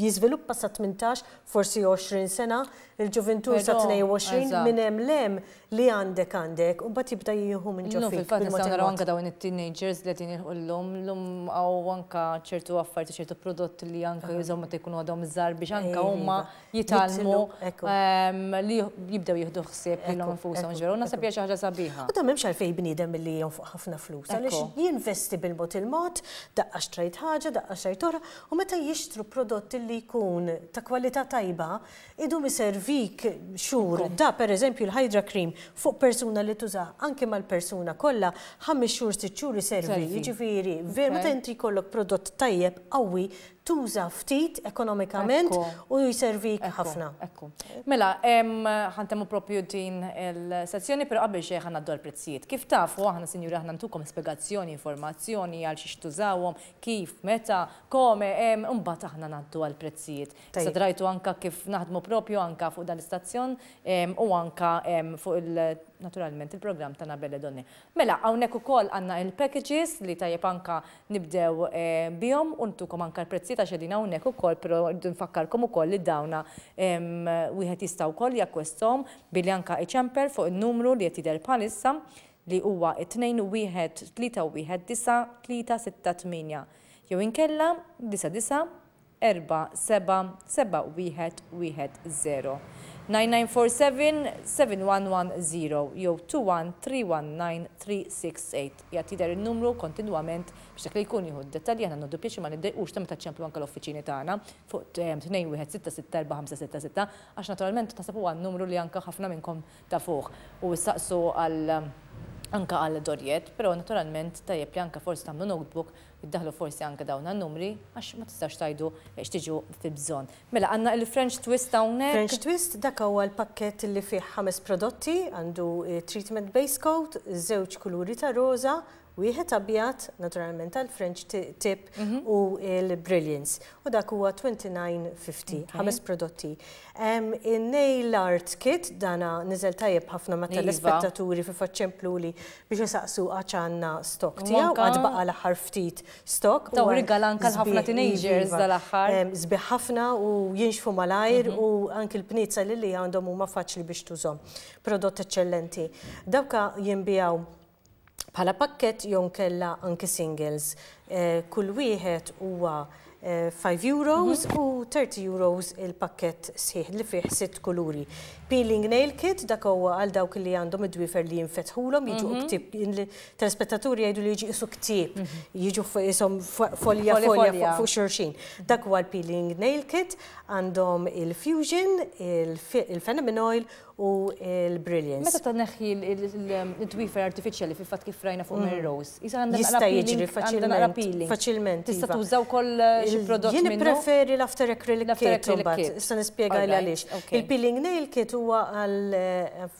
jiżviluppa sa 18 forsi 20 sena, il-ġuventu sa 22 minn hemm lem li għandek għandek u bat jibda jieħu minn ġofik. Fil-fatt nistgħu naraw anke dawn it-teenagers li qed jinilħullhom lum għaw anke ċertu affarijiet ċertu prodotti li anke jużaw meta jkunu għadhom iż-żar biex anke iva, huma jitalmu ehm, li jibdew jieħdu ħsieb lilhom infushom ġveru. Nasab hija xi ħaġa sabiħa. U tamem għalfej bniedem li jonfoq ħafna flus għaliex jinvesti bil-mod il-mod, daqqa xtrajt ħaġa, daqqa xtrajt oħra, u meta jixtru prodotti li li jkun ta' kwalità tajba, idu miservik xur da per eżempju l-Hydra Cream fuq persuna li tuża anke mal-persuna kollha ħammi xhur sitt xhur iservi, jiġifieri, veru ta' inti jkollok prodott tajjeb qawwi tuża ftit ekonomikament u jservik ħafna. Mela, ħantemu propju din il-sezzjoni, pero qabel xejn ħanna d prezzijiet. Kif tafu, aħna sinjuri aħna ntukom spiegazzjoni, informazzjoni għal xiex tużawom, kif, meta, kome, mbagħad aħna naddu għal prezzijiet. Sadrajtu anka kif naħdmu propju anka fuq dal l-istazzjon u anka fuq il- naturalment il program ta' Nabelle Donni. Mela, hawnhekk kol għanna il-packages li ta' jepanka nibdew eh, bihom untu kom anka l-prezzi ta' xedina kol, pero ukoll, però nfakkarkom kol li dawna wieħed jista' wkoll jakkwesthom billi anka iċemper fuq il numru li jtider palissa li uwa 2 1 3 1 9 3 6 8 jew inkella 9 9 4 7 7 1 1 0. 9947-7110 jew 21319368. Jattider il-numru kontinuament biex dak li jkun jieħu dettalji għanna noddu pieċi ma niddequx ta' ċemplu anka l-offiċini tagħna fuq 21664 ehm, għax naturalment tasabu għan numru li anka ħafna minnkom kom fuq u s-saqsu għal ehm, anka għal dorjet, pero naturalment tajjeb li anka forsi tagħmlu notebook jiddaħlu forsi anka dawn n numri għax ma tistax tajdu x'tiġu fi bżonn. Mela għandna il-French Twist hawnhekk. French Twist dak huwa l-pakkett li fih ħames prodotti għandu eh, treatment base coat, żewġ kuluri ta' roza, wieħed abjad, naturalment tal-French tip mhm. u l-Brilliance. U dak huwa 2950, ħames prodotti. In-nail art kit dana niżel tajjeb ħafna ma tal iva. ispettaturi fi faċċemplu li biex jisaqsu għandna stok tiegħu għad baqa l-aħħar ftit stok. Taw rigalanka l-ħafna teenagers iva. dal-aħħar. Zbiħ ħafna u jinxfu malajr mhm. u anki l-bnizza li li għandhom huma faċli biex tużom. Prodott eccellenti. Dawka jimbijaw bħala pakket jon kella anki singles. Eh, kull wieħed huwa 5 eh, euros mhm. u 30 euros il-pakket sħiħ li fih sitt kuluri peeling nail kit dak huwa għal dawk li għandhom id-dwifer li jinfetħulhom jiġu mhm. ktib telespettaturi jgħidu li jiġi isu ktib mhm. jiġu isom folja folja fuq xurxin. Dak huwa l-peeling nail kit għandhom il-fusion, il-phenomen oil u il-brilliance. Meta ta' neħi il-dwifer artificiali fil fatt kif rajna fuq Melrose. Mm. Isa għandha jiġri faċilment. Faċilment. Tista' iva. tużaw koll eh, xi prodotti Jien preferi l-after acrylic kit, imbagħad. nispjega għaliex. Il-peeling nail kit هو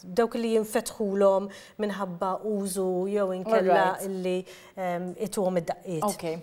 دوك اللي ينفتحوا لهم من هبا اوزو يو ان كلا اللي اتوم الدقيت اوكي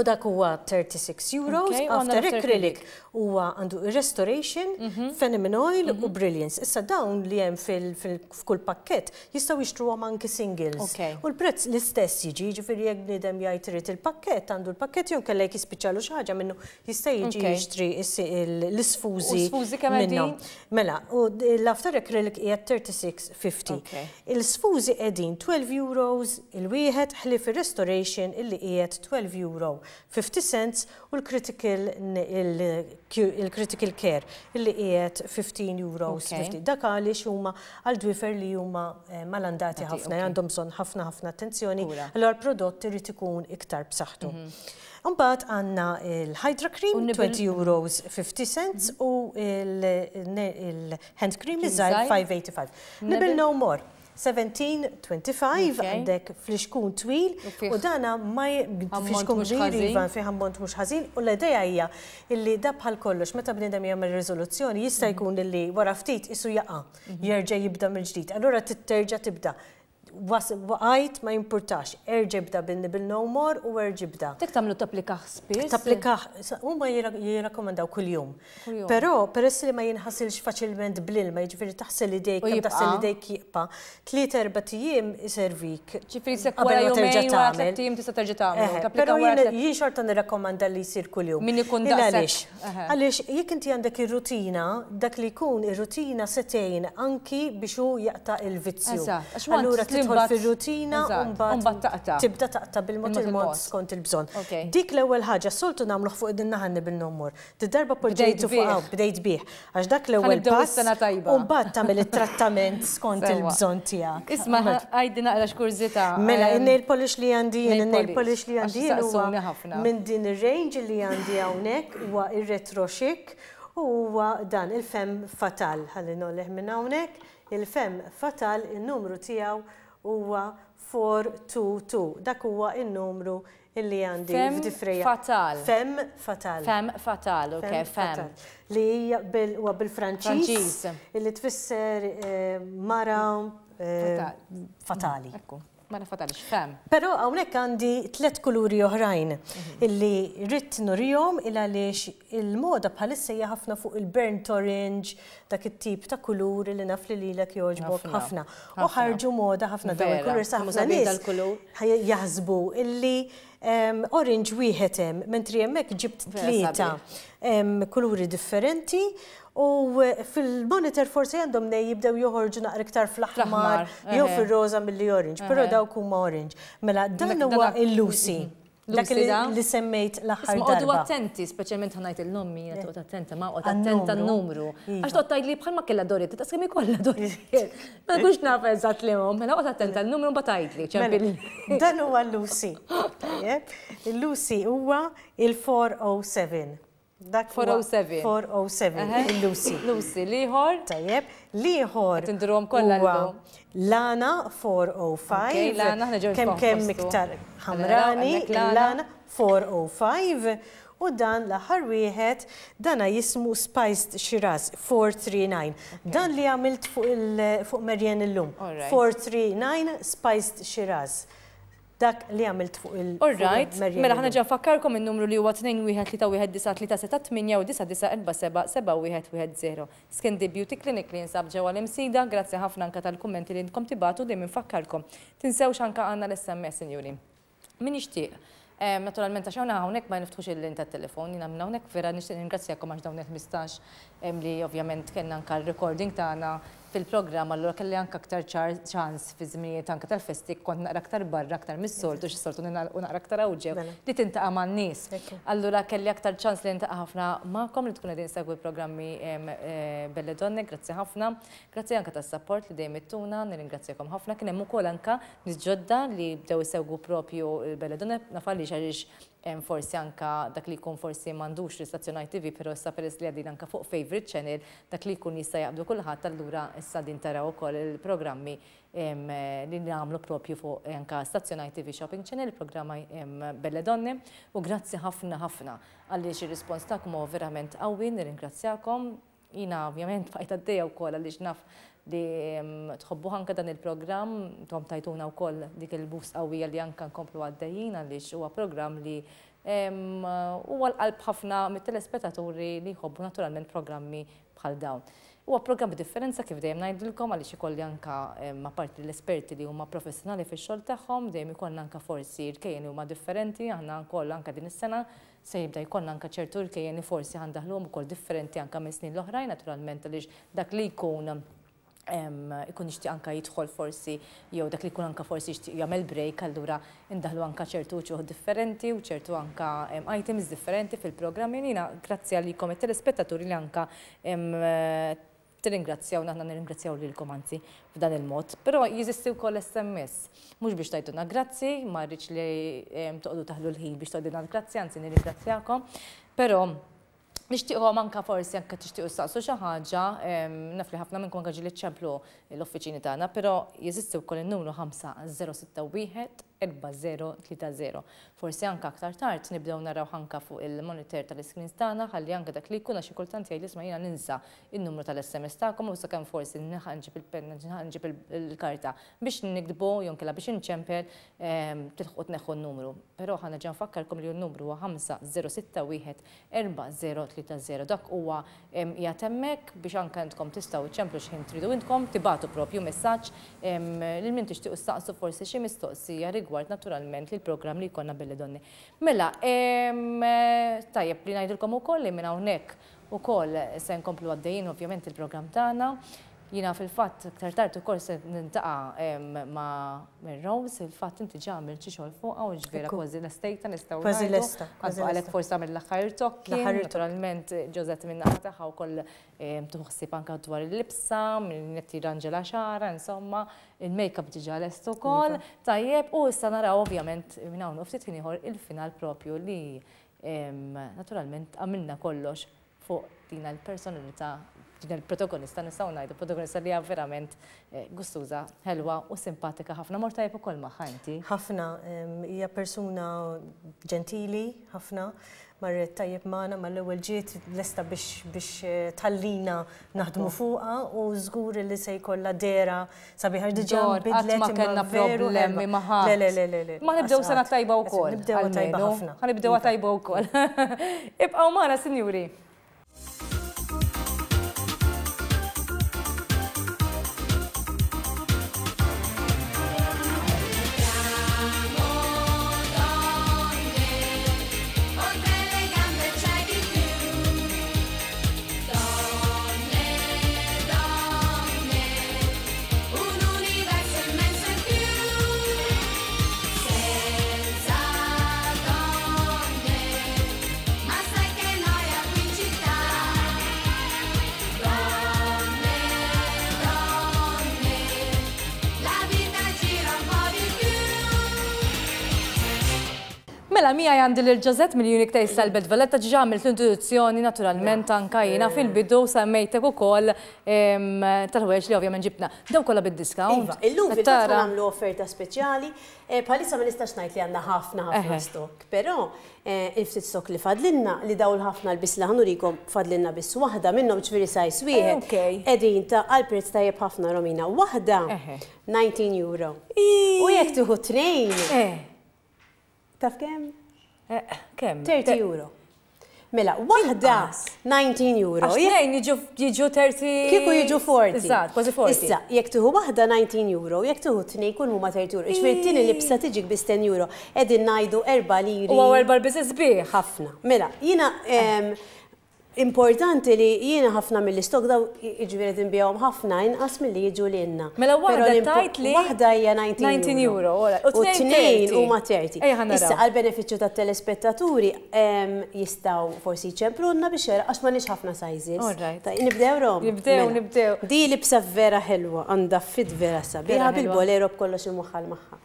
U dak huwa 36 euros, okay, after acrylic huwa għandu restoration, mm -hmm. oil mm -hmm. u mhm. brilliance. Issa dawn li hemm fil-kull pakket jistgħu jixtruhom anki singles. Okay. U l-prezz l-istess jiġi, jiġifieri jekk nidem jgħid trid il-pakket, għandu l-pakket jew kellek jispiċċalu xi ħaġa minnu jista' jiġi jixtri l-isfużi. L-isfużi kemm Mela, u l-after acrylic hija 36.50. Il-sfużi qegħdin 12 euros il-wieħed ħlif ir-restoration illi qiegħed 12 euro. 50 cents u l-critical il-critical care illi qiegħed 15 euros. Dak għaliex huma għal dwifer li huma eh, malandati ħafna, għandhom bżonn ħafna ħafna attenzjoni, allora l-prodott irid ikun iktar b'saħħtu. Mhm. Mbagħad għandna il-Hydra Cream 20 euros 50 cents mhm. u il-hand cream iżgħar 585. Nibil no more. 17-25 għandek fliskun twil u dana ma fliskun ġirivan fi ħammont mux ħazin u l-ideja hija illi da bħal kollox meta bnidem jagħmel riżoluzzjoni jista' mhm. jkun illi wara ftit isu jaqa' mhm. jerġa' jibda mill-ġdid. Allura titterġa' tibda waqajt ma jimpurtax, erġibda bilni bil-nomor u erġibda. Tek tamlu taplikaħ spis? Taplikaħ, u ma jirakomandaw kull-jum. Pero, peress li ma jinħasilx faċilment blilma, ġifiri taħsel idejk, kem taħsel idejk jibqa, tliet erba tijiem iservik. Ġifiri sekk wara jomej wara tliet tijiem tista terġa Pero jien xorta nirrakkomanda li jsir kull-jum. Min ikun daqsek. Għaliex, jekk inti għandek ir-rutina, dak li jkun ir-rutina setejn anki biex hu jaqta' il-vizzju. Allura tidħol fir-rutina u mbagħad tibda taqta' bil-mod il skont il-bżonn. Dik l-ewwel ħaġa soltu nagħmlu fuq id-dinna ħanni bil-numur. darba poġġejtu fuq bdejt bih għax dak l-ewwel pass u mbagħad tagħmel it-trattament [LAUGHS] skont il-bżonn tiegħek. Isma' għajdi naqra xkurzita. Mela in-nail polish li għandi jien in-nail li għandi jien minn din ir-range li għandi hawnhekk huwa ir-retro chic huwa dan il-fem fatal ħalli nolleħ minn hawnhekk il-fem fatal in-numru tiegħu huwa 422. Dak huwa il-numru illi għandi f'difrija. Fatal. Fem fatal. Fem fatal, ok, fem. Li hija bil-Franċiż. Illi tfisser eh, mara eh, fatali. Ekku. Ma nafatalix, fem. Pero għawnek għandi tlet kuluri oħrajn mhm. illi rrit nurijom il għaliex il-moda bħalissa jgħafna ħafna fuq il-burnt orange, dak it-tip ta' kulur li naf li lilek joġbok ħafna. U ħarġu moda ħafna dawn il-kulur saħna nis. Jaħsbu illi orange wieħed hemm, mentri hemmhekk ġibt tlieta kuluri differenti U eh, fil-monitor forsi għandhom nej jibdew joħorġu naqra iktar fl-aħmar, jew fil-roza mill-orange, però dawk huma orange. Mela, dan huwa il-Lucy. Mhm. Dak li semmejt l-aħħar. Ma għoddu attenti, speċjalment ħanajt il-nommi, għoddu attenti, ma għoddu attenti numru iva. Għax għoddu li bħalma kella dori, ta' skemi kolla [LAUGHS] dori. Ma għux naf eżat li għom, mela għoddu attenti għal-numru batajt mela, li, ċempilli. Dan huwa l-Lusie. Lucy. [LAUGHS] Lucy huwa il-407. Dak 407. 407, Lucy. [LAUGHS] Lucy, liħor. Tajjeb, liħor. Tindurom kolla Lana 405. Lana, ħneġu Kem kem miktar ħamrani, Lana 405. U dan laħar wieħed dana jismu Spiced Shiraz 439. Dan li għamilt fuq l illum. 439 Spiced Shiraz dak li għamilt fuq il- All right, mela ħana ġa fakkarkom il-numru li huwa 2-1-3-1-9-9-7-7-1-1-0. Skendi Beauty Clinic li nsab ġewa l-imsida, grazzi ħafna anka tal-kommenti li nkom tibatu dejjem infakkarkom. Tinsew xanka għanna l-SMS, sinjuri. Min ixtieq, Naturalment, għax għawna għawnek ma niftħux il-lin ta' telefon, jina minna għawnek vera nishtin ringrazzjakom għax dawn il-15 li ovvjament kena nka recording ta' għana fil-programm allura kelli anka aktar ċans fi żmijiet anka tal-festi kont naqra aktar barra aktar mis-soltu xi soltu naqra aktar awġew mela. li tintaqa' man-nies. Allura kelli aktar ċans li ntaqa' ħafna magħkom li tkun qegħdin segwi programmi e, Belle Donne, grazzi ħafna. Grazzi anka tas-support li dejjem ittuna, nirringrazzjakom ħafna. Kien hemm ukoll anka nisġodda li bdew isegwu propju Belle Donne nafalli għaliex forsi anka dak li jkun forsi mandux li stazzjonaj TV, pero issa peress li għadin anka fuq favorite channel, dak li jkun jista jaqbdu kullħat, allura issa din taraw ukoll il-programmi li nagħmlu propju fuq eh, anka Stazzjon TV Shopping Channel, il-programma Belle Donne, u grazzi ħafna ħafna għaliex ir-rispons tagħkom verament qawwi, nirringrazzjakom. Jina ovvjament fajta [LAUGHS] d-deja u kol għaliex naf li mm, tħobbu ħanka dan il-programm, tom tajtuna u koll dik il-bus qawwija li anka nkomplu għaddejjin għaliex huwa programm li huwa l-qalb ħafna mit-telespettaturi li jħobbu naturalment programmi bħal dawn. Huwa programm differenza kif dejjem ngħidilkom għaliex ikolli anka ma' parti l-esperti li huma professjonali fix-xogħol tagħhom, dejjem ikollna anka forsi rkejjeni huma differenti, aħna nkoll anka din is-sena se jibda jkollna anka ċertu rkejjeni forsi għandaħluhom ukoll differenti anka mis-snin l-oħrajn naturalment għaliex dak li jkun ikun ixti anka jidħol forsi, jew dak li kun anka forsi ixti jagħmel break, allura indaħlu anka ċertu ċuħ differenti u ċertu anka items differenti fil-programmi. Nina, grazzi għalikom it e telespettaturi li anka t-ringrazzjaw, naħna nirringrazzjaw li l-komanzi f'dan il-mod. Pero jizisti kol koll SMS, mux biex tajtuna grazzi, marriċ li toqdu taħlu l-ħin biex tajduna grazzi, għanzi nirringrazzjakom. Pero, Nishtiqo manka forsi anka tixtiqo s-saqsu xaħġa, nafli ħafna minn għagġi li ċemplu l-uffiċini tagħna, però jeżistu wkoll in-numru 5061. 4-0-3-0. Forsi anka aktar tard nibdew naraw anka fuq il-monitor tal-iskrin stana ħalli anka dak li jkun għax kultant jgħid isma' ninsa il numru tal-SMS tagħkom u sakemm forsi nħanġib il-penna, nħanġib il-karta biex nikdbu jonkela biex inċempel ehm, tilħu t-neħu n-numru. Però ħana ġan fakkarkom li n-numru 0 3 0. Dak huwa ehm, jatemmek biex anka intkom tistgħu iċċemplu x'ħin tridu intkom tibatu propju messaġġ ehm, l min tixtiequ saqsu forsi xi mistoqsija rigward naturalment li l-programm li jkollna billi donni. Mela, tajjeb li ngħidilkom ukoll li minn hawnhekk koll se nkomplu għaddejjin ovvjament il-programm tagħna jina fil-fatt iktar tard ukoll se nintaqa ma' Rose, il-fatt inti ġa għamil xi xogħol fuq u ġvera kważi l-estate nistgħu. Kważi l-esta. Għalhekk forsi għamil l-aħħar tokki. Naturalment ġożet minn naħa tagħha wkoll tuħsib anka dwar il lipsa minn nettira Angela Xara, insomma, il-make-up diġà lest ukoll. Iva. Tajjeb, u issa naraw ovvjament minn hawn ftit ieħor il-final propju li naturalment għamilna kollox fuq dina l-personalità ġin il-protagonista nistaw najdu, protagonista li verament eh, gustuza, helwa u simpatika ħafna, morta jep ukoll maħanti. ħafna, hija persuna ġentili, ħafna, marret tajjeb maħna ma l-ewel ġiet l-esta biex eh, tallina naħdmu fuqa u zgur li se jkolla dera sabiħar diġan bidlet ma kena problemi maħa. Le, le, le, le. Ma nibdew sena tajba u kol. Nibdew tajba ħafna. Nibdew iva. tajba u kol. Ibqaw maħna, sinjuri. mija għandi l-ġazet mill-Unik Taste tal bed Valletta ġiġam l-introduzzjoni naturalment anka fil-bidu sammejtek u kol tal ħuħeċ li ovvjament ġibna. Daw kolla bid-discount. Iva, illum fil għam l offerta speċjali, eh, palissa ma nistax najt li għanna ħafna ħafna stok, pero eh, il-ftit stok li fadlinna li daw l-ħafna l-bis li rikom fadlinna bis wahda minnom ċviri saj swiħed. Edin ta' għal-prezz tajjeb ħafna romina wahda 19 euro. U jek tuħu tnejn. Eh. Taf kem? Kemm? 30 euro. Mela, wahda 19 euro. Jgħin jiġu 30. Kiku jiġu 40. Iżat, kważi 40. Issa, jek tuħu wahda 19 euro, jek tuħu tnej kun huma 30 euro. Iġbir tini libsa tiġik bis 10 euro. Edin najdu erba liri. U erba l-bizis Ħafna. Mela, jina Importanti li jiena ħafna mill-istok daw iġviri nbijawm ħafna inqas mill-li jiġu li jenna. Mela wahda tajt li? Wahda hija 19 euro. U t-tnejn u ma 30. Issa għal-beneficju ta' telespettaturi jistaw forsi ċemplunna biex jara għax ma nix ħafna sizes. Nibdew rom. Nibdew, mela. nibdew. Di libsa vera ħelwa, għanda fit vera sabiħa bil-bolero b'kollox il-muħal maħħa.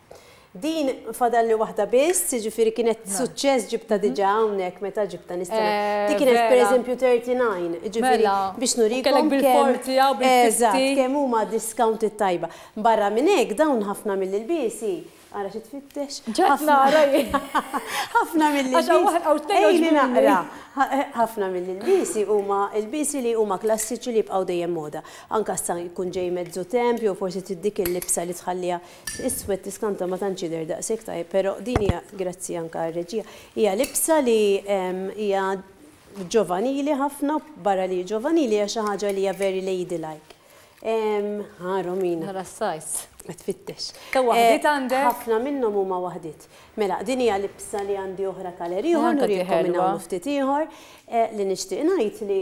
Din fadal li wahda biss, ġifiri kienet suċċess ġibta mhm. diġa hawnhekk meta ġibta nistana. ti eh, kienet pereżempju 39, ġifiri mela. biex Kellek bil-40 għaw bil forti Eżatt, kemm huma discounted tajba. Barra minn hekk dawn ħafna mill bisi e għara xie tfittex. ħafna [LAUGHS] ħafna mill-li. Għaxa naqra. Eh, ħafna mill-bisi huma il-bisi li huma klassiċi li bqgħu dejjem moda. Anka sa' jkun ġej mezzu tempju, jew forsi dik il-libsa li tħallija iswed tiskanta ma tantx jidher daqshekk tajjeb, però din hija grazzi anka reġija. Hija libsa li hija ġovanili ħafna barra li ġovanili hija xi ħaġa li hija very ladylike. like Ħaromina. Ħarassajs ma tfittex. Kawaħdit eh, għandek? Ħafna minnhom huma waħdit. Mela, din hija libsa li għandi oħra kaler ieħor, nurikom minn hawn ftit ieħor eh, li nixtieq ngħid li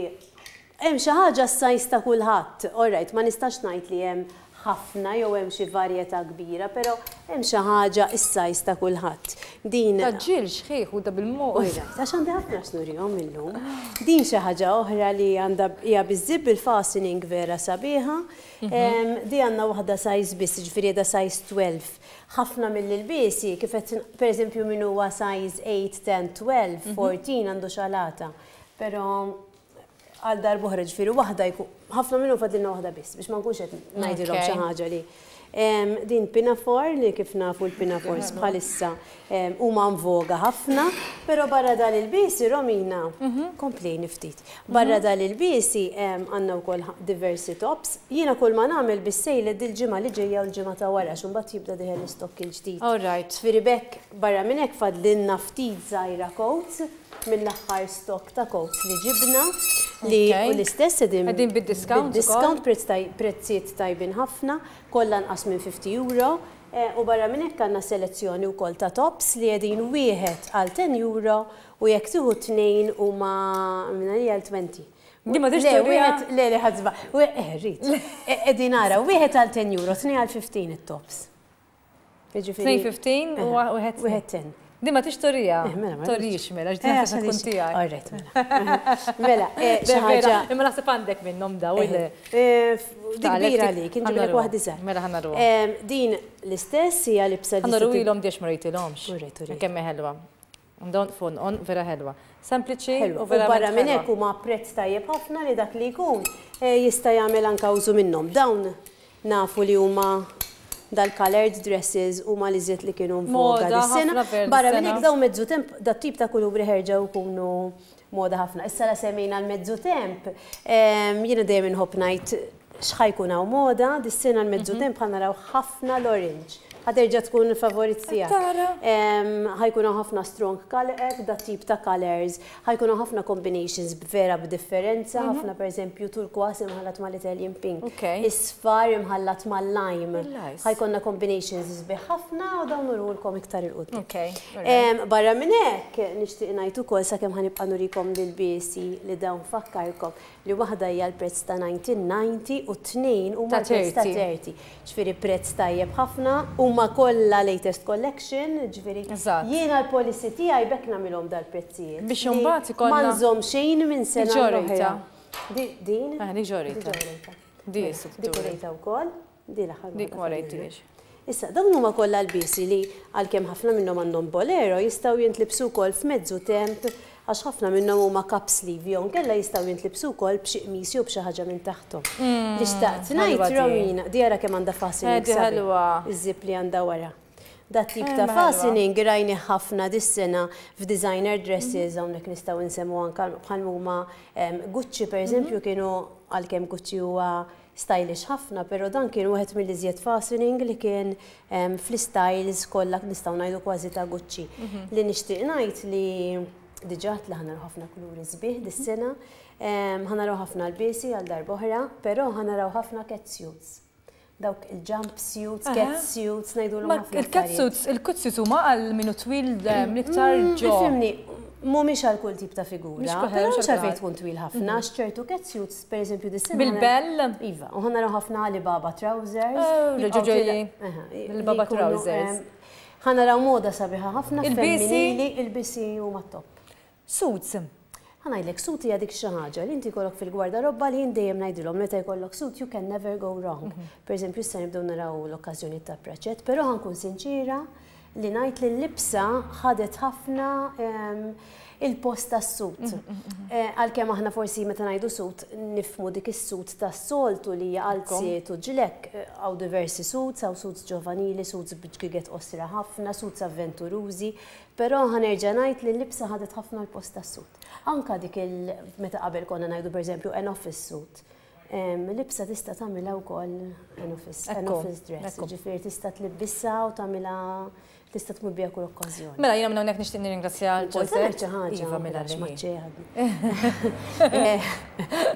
hemm xi ħaġa s-sajs ta' kulħadd. All right, ma nistax ngħid li hemm ħafna jew hemm xi varjetà kbira, però hemm xi ħaġa is-sajs ta' kulħadd. Din ġil xħieħ u da bil-mod. Għax għandi ħafna snurihom illum. Din xi ħaġa oħra li għandha hija biżżib il-fastening vera sabiħa. Mhm. Di għandna waħda size biss, ġifieri da size 12. Ħafna mill-ilbiesi kif qed pereżempju min huwa size 8, 10, 12, 14 għandu xalata. Però għal dar boħra ġifiri, wahda jku, ħafna minnu fadlina wahda biss, biex ma nkunx qed ngħidilhom xi ħaġa li. Din pinafor li kif nafu l-pinafors bħalissa huma mvoga ħafna, però barra dal il-bisi romina mhm. komplejn ftit. Barra mhm. dal il-bisi għandna wkoll diversi tops. Jiena kull ma nagħmel li dil-ġimgħa li ġejja u l-ġimgħa ta' wara bat jibda diħel l-istokk il-ġdid. All right. Firibek barra minn hekk fadlinna ftit żgħira coats mill-aħħar stok ta' coats li ġibna li u l-istess edin bid-discount. Discount prezziet tajbin ħafna, kollha nqas minn 50 euro. Eh, u barra minn hekk għandna selezzjoni wkoll ta' tops li qegħdin wieħed għal 10 euro u jekk tieħu tnejn huma minn għal 20. ma diġ wieħed le li ħadżba. Eh, Rrid. E-, qegħdin ara, wieħed għal 10 euro, 2 għal 15 it-tops. 15 jiġifieri u 10. Eh, Di ma tixtorija. Eh, mela, Torix mela, ġdi eh, għaxa tkun tijaj. Għarret, mela. [LAUGHS] Mela, eh, xaħġa. Imma nasib għandek minnom da, u Dikbira li, kien ġibri għahdi zaħ. Mela ħanarru. Din l-istess hija li bsa. Ħanarru ilom diex marajti l-omx. Kemm ħelwa. Dawn fun on vera ħelwa. Sempliċi u vera. Barra minn hekk huma prezz tajjeb ħafna li dak li jkun jista' jagħmel anke użu minnhom. Dawn nafu li huma dal-colored dresses u ma li zjet li kienu mfoga dis-sena. Barra minn ikdaw mezzu temp, dat tip ta' kulubri u kunu moda ħafna. Issa la semina l-mezzu temp, jina dejjem inħob najt xħajkun u moda, dis-sena l-mezzu mhm. temp raw ħafna l-orange għaterġa tkun favorit sija. Eh, ħajkunu ħafna strong color, eh, da tip ta' colors, ħajkunu ħafna combinations vera b'differenza, mhm. ħafna per esempio turkwas imħallat mal Italian pink, isfar imħallat mal lime, ħajkonna combinations sbieħ ħafna u dawn urwulkom iktar il-qudiem. Barra minn hekk nixtieq ngħid ukoll sakemm ħanibqa' nurikom lill-biesi li dawn fakkarkom li waħda hija l-prezz ta' 1990 u tnejn huma prezz ta' 30. Ġifieri prezz tajjeb ħafna u Ma' kollha latest collection, ġifieri. Jiena l-policy tiegħi bekk nagħmilhom dal Bix Biex imbagħad ikollna. Manżhom xejn minn sena. Ġorita. Din? Ah, eh, dik ġorita. Di Dik u wkoll. Di l-aħħar. Dik ma Issa, dawn huma kollha l-bisi li għalkemm ħafna minnhom għandhom bolero jistgħu jintlibsu wkoll f'mezzu temp għax ħafna minnhom huma cap sleeve jew kella jistgħu jintlibsu wkoll b'xi qmis jew b'xi ħaġa minn taħtom. Mm, li xtaqt ngħid Romina, diera kemm għandha fastening eh, iż-żib li għandha wara. Da tip ta' fastening rajni ħafna dis-sena f'designer dresses hawnhekk nistgħu nsemmu anke bħal huma Gucci pereżempju mhm. kienu għalkemm Gucci huwa stylish ħafna, pero dan kien wieħed mill-iżjed fastening li kien fl-styles kollha nistgħu ngħidu kważi ta' Gucci. Mhm. Li nixtieq ngħid li Diġat li ħana ħafna kuluri zbih dis-sena, ħanaraw ħafna l besi għal darboħra, pero ħanaraw ħafna ketsjuz. Dawk il-jump suits, catsuits, najdu l il suits, il-catsuits huma għal minu twil mm, l-iktar mm, ġo. mu mumiex għal kull tip ta' figura. Mux għalfej tkun twil ħafna, mhm. xċertu catsuits, per eżempju, dis-sena. Bil-bell? Iva, u ħanaraw ħafna oh, li baba trousers. Il-baba trousers. Ħanaraw moda sabiħa ħafna. Il-bisi? Il-bisi u mat-top. Suits. Għanajdlek, suti għadik xaħġa, li inti kollok fil-gwardarobba gwarda li jindejjem najdilom, meta jkollok suit, you can never go wrong. Mhm. Per esempio, s nibdew naraw l-okkazjoni ta' praċet, pero ħankun sinċira li najt li l-libsa ħadet ħafna ehm, il-post tas-sut. Mm-hmm, mm-hmm, mm-hmm. eh, għalkemm aħna forsi meta ngħidu sut nifmu dik is-sut tas-soltu li għal-tsiet u ġilek eh, għaw diversi sut, għaw sut ġovanili, sut bġgiget osra ħafna, sut avventurużi, però ħanerġa' ngħid li l-libsa ħadet ħafna l-post tas-sut. Anka dik il meta qabel konna ngħidu pereżempju en office sut. Libsa tista tagħmilha wkoll en office dress, ġifier tista' tlibbissa u tagħmilha tista' tmur bija kull okkażjoni. Mela jiena minn hawnhekk nixtieq nirringrazzja iva, mela, għal ġodda. [LAUGHS] Eh,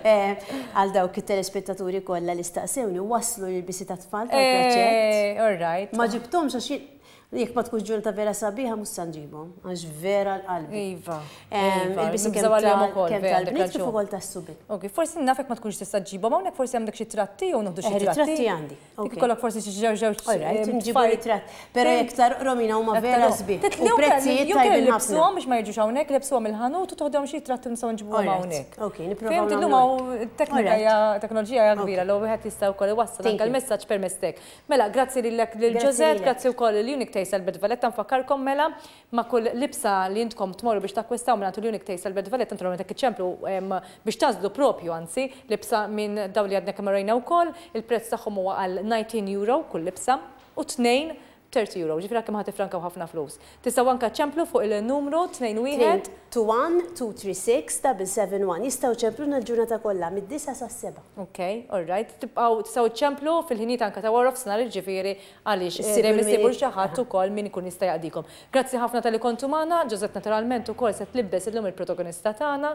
eh, għal dawk it-telespettaturi kollha li staqsewni waslu l-bisi ta' tfal tal-proġett. Eh, all right. Ma ġibthomx. għax Jek ma tkunx ġurnata vera sabiħa mhux sanġibhom għax vera l-qalbi. Iva. iva il-bisi kemm tal-bnit kif ukoll ta' subit Ok, forsi nafek ma tkunx tista' ġibhom hawnhekk forsi għandek xi tratti u noħdu xi eh, tratti. Tratti għandi. Dik ikollok forsi xi ġew ġew ġibu ritratt. Però jekk tarqrom jiena huma vera sbieħ. U prezzijiet tajbin ħafna. biex ma jiġux hawnhekk, lebsuhom il-ħanut u toħdhom xi tratti nistgħu nġibuhom hawnhekk. Ok, nippruvaw. Fehmt illum hawn teknika hija teknoloġija hija kbira, l wieħed jista' wkoll iwassal anke l-messaġġ permess tek. Mela, grazzi lilek lil ġozet grazzi wkoll il unik Tejsel Bedvaletta nfakkarkom mela ma' kull libsa li jintkom tmorru biex takkwistaw minn Unique Tejsel Bedvaletta ntrollu tek ċemplu biex tażlu propju anzi libsa minn dawli li għadna kamarajna u wkoll il-prezz tagħhom huwa għal 19 euro kull libsa u tnejn 30 euro, ġifra kem ħati franka ħafna flus. Tista' anka ċemplu fuq il-numru 21-236 771 71. Jistaw ċemplu nal-ġurnata kollha mid-9 sa' 7. Ok, all right. Tibqaw tistaw ċemplu fil ħinit anka ta' warof s-nar il-ġifiri sire eh, Sirem isibur xaħat ukoll min ikun jista' jaqdikom. Grazzi ħafna tal-ikontu magħna, ġożet naturalment ukoll se tlibbes illum il-protagonista tagħna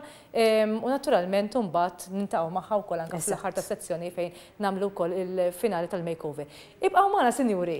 u naturalment mbagħad nintaqgħu magħha wkoll anke fl-aħħar ta' sezzjoni fejn nagħmlu wkoll il-finali tal-makeover. Ibqgħu magħna, sinjuri.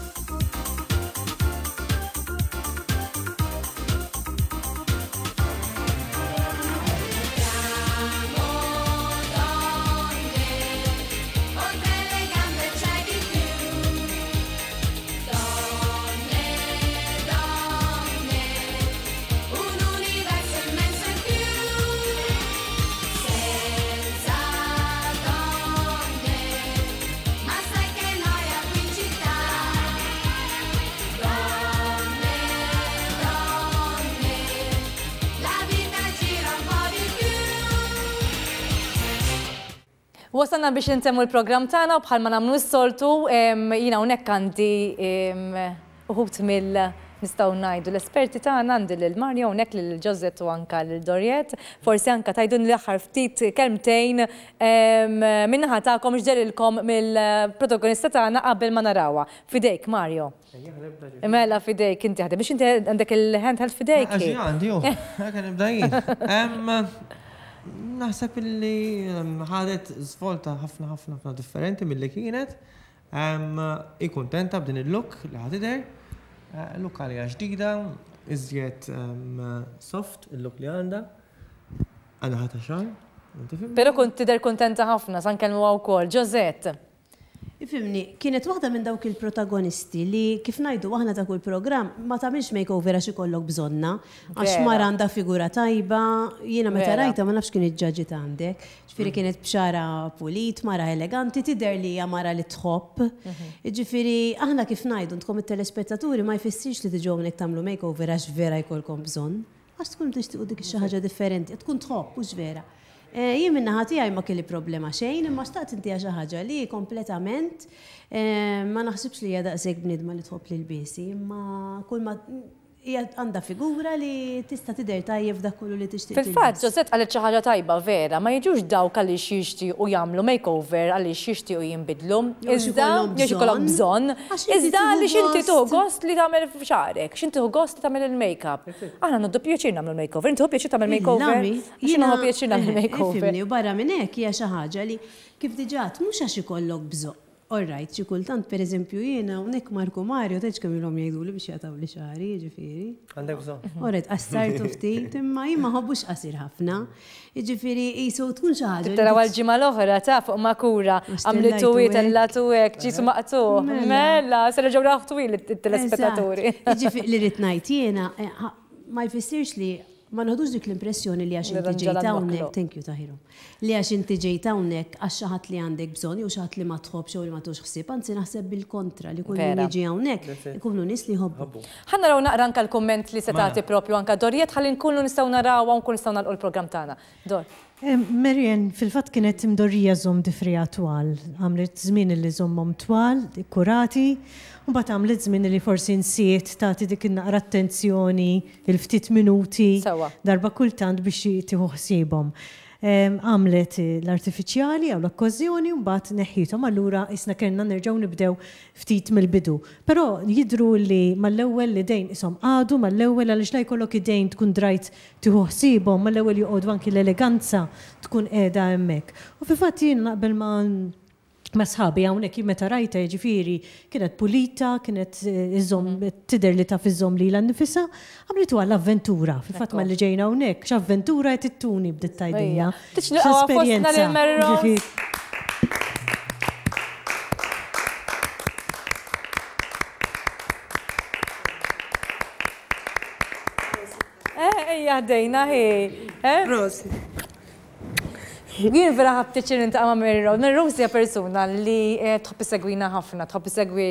Wasanna biex nintemmu l-program tagħna u bħalma nagħmlu s-soltu jiena hawnhekk għandi uħut mill nistgħu ngħidu l-esperti tagħna għandi lil Marja hawnhekk lil Ġożet u anka lil Dorjet. Forsi anka tajdu l-aħħar ftit kelmtejn minnaħa tagħkom x'ġerilkom mill-protagonista tagħna qabel ma narawha. Fidejk Mario. Mela fidejk inti ħadem biex inti għandek il-handheld fidejk. Għandi, għandi, għandi, għandi, Naħseb li ħadet svolta ħafna ħafna ħafna differenti mill-li kienet. I kontenta b'din il-look li ħatider. Eh, look għalija ġdida, iżjed soft il-look li għanda. Għana ħata xar. Pero kont tider kontenta ħafna, san kelmu għaw kol. Josette, Ifimni, kienet waħda minn dawk il-protagonisti li kif najdu aħna ta' kull program ma tamilx makeover għax ikollok bżonna, għax mara għanda figura tajba, jiena meta rajta ma nafx kien iġġaġi għandek, ġifiri mm. kienet bxara pulit, mara eleganti, tider li hija mara li tħobb. Mhm. Ġifiri, aħna kif najdu ntkom it-telespettaturi ma jfissirx li tiġu minnek tamlu makeover għax vera jkollkom bżonn, għax tkun tixtiqu dik xi ħaġa differenti, tkun tħobb u vera. Eh, jien minna ħati għaj ma kelli problema xejn, imma staqt inti għaxa ħagġa li kompletament eh, ma naħsibx li jadaq seg bnidma li tħob li l-bisi, imma kull ma għanda figura li tista tider tajjeb dak kollu li tixtieq. Fil-fatt, Josette qalet xi ħaġa tajba vera, ma jiġux dawk għaliex jixtiequ jagħmlu makeover għaliex jixtiequ jinbidlu. Iżda jiex ikollok bżonn, iżda għaliex inti tuħu gost li tagħmel f'xarek, x'inti tuħu gost li tagħmel il-makeup. Aħna noddu pjaċir nagħmlu makeover, inti hu pjaċir tagħmel makeover. Jiena hu pjaċir nagħmel makeover. U barra minn hekk hija xi ħaġa li kif diġat mhux għax ikollok bżonn right, xi kultant pereżempju jiena unek Marko Mario teġ kemm ilhom jgħiduli biex jagħtaw li xaħri, ġifiri. Għandek bżonn. All right, għastart of imma jien ma għabux qasir ħafna. Jiġifieri qisu tkun xi ħaġa. Tara għal ġimgħa l-oħra ta' fuq makura għamlitu wit għallatu hekk ġisu maqtu. Mela, mela se reġgħu raħ twil it-telespettaturi. Jiġifieri li rid ngħid jiena eh, ma jfissirx li ma nħodux dik l-impressjoni li għax inti ġejta hawnhekk, thank you taħiru, li għax inti ġejta hawnhekk għax xaħat li għandek bżoni u xaħat li ma tħobx u li ma tux xsib, għanzi naħseb bil-kontra li kullu jiġi hawnhekk ikunu nis li hobbu. Ħanna raw naqra anka l-komment li setati mela. propju anka Dorjet, ħalli nkunu nistgħu naraw għan kun nistaw nalqu l-program tagħna. Dor. Eh, Marian, fil-fat kienet imdorrija zom difrija twal, għamlet zmin li zommom twal, kurati, Mbagħad għamlet żmien li forsi nsiet tagħti dik innaqra attenzjoni il-ftit minuti darba kultant biex tieħu ħsiebhom. Għamlet l-artifiċjali għaw l-okkożjoni u mbagħad neħħithom allura isna kena nerġgħu nibdew ftit mill-bidu. Però jidru li mal-ewwel li dejn isom għadu mal-ewwel għaliex la jkollok id-dejn tkun drajt tieħu ħsiebhom, mal-ewwel joqogħdu anki l-eleganza tkun qiegħda hemmhekk. U fil-fatt jien naqbel ma' Ma sħabi għawnek meta rajta ġifiri kienet pulita, kienet eh, iżom tider li ta' fizzom li l-annifisa, għamlitu għall-avventura. Fil-fat ma li ġejna għawnek, x'avventura avventura jtittuni bditt tajdija. Ejja, eh, dejna, eh? Rosi. Jien vera ħabtiċin intaqama Mary Rose. Mary Rose hija persuna li eh, tħobbi segwina ħafna, tħobbi segwi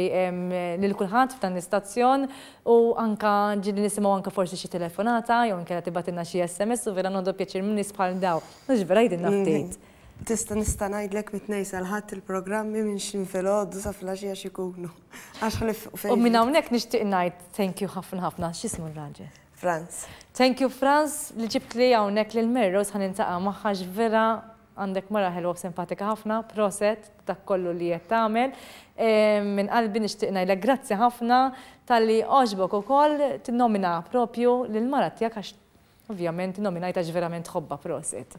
lil kulħadd f'dan l-istazzjon u anka ġili nisimgħu anka forsi xi telefonata jew inkella tibatilna xi SMS u vera nodu pjaċir minn nies daw. Mhux vera jidinna ftit. Tista nista ngħidlek mitnejsa l-ħadd il-programmi minn xi filgħodu sa filgħaxija xi jkunu. Għax U minn hawnhekk nixtieq ngħid thank you ħafna ħafna x'ismu l raġel Franz. Thank you, Franz, li ġibt li għawnek li l-mirros għan intaqa maħħax vera għandek mara ħelwa simpatika ħafna, proset dak kollu li qed tagħmel. Min qalbi nixtieq ngħidlek grazzi ħafna tal-li oġbok ukoll tinnomina propju l mara tijak għax Ovvjament, nominajtax verament ħobba, proset.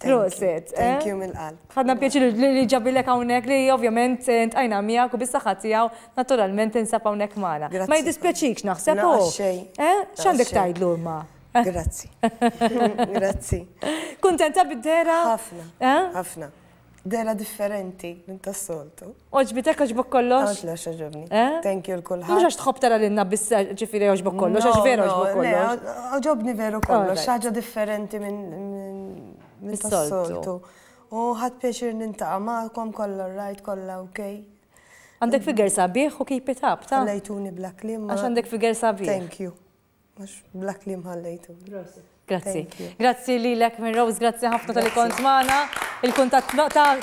Proset. Eh? Thank you mill-qalb. Ħadna pieċi li ġabilek hawnhekk li ovvjament eh, ntajna mija u bis-saħħa tiegħu naturalment insab hawnhekk maħna. Ma jidispieċiċ naħseb u. Oh? Eh? X'għandek tajdlu ma? Grazzi. [LAUGHS] Grazzi. [LAUGHS] Kuntenta bid-dera? Ħafna. Ħafna dela differenti minn tas-soltu. Oġbitek oġbok Oġlox oġobni. Eh? Thank you l-kulħadd. Mhux għax tħobb tara lilna biss ġifieri oġbok kollox, għax veru oġbok Oġobni veru kollox, ħaġa differenti minn tas-soltu. U ħadd pjaċir nintaqa' magħkom kollha right, kollha okej. Għandek figer sabiħ u keep it up, ta' Ħallejtuni bla Għax għandek figer sabiħ. Thank you. Mhux bla klim ħallejtuni. Grazzi. Grazzi li l-ek minn Rose, grazzi ħafna tal-li kont maħna. il kontat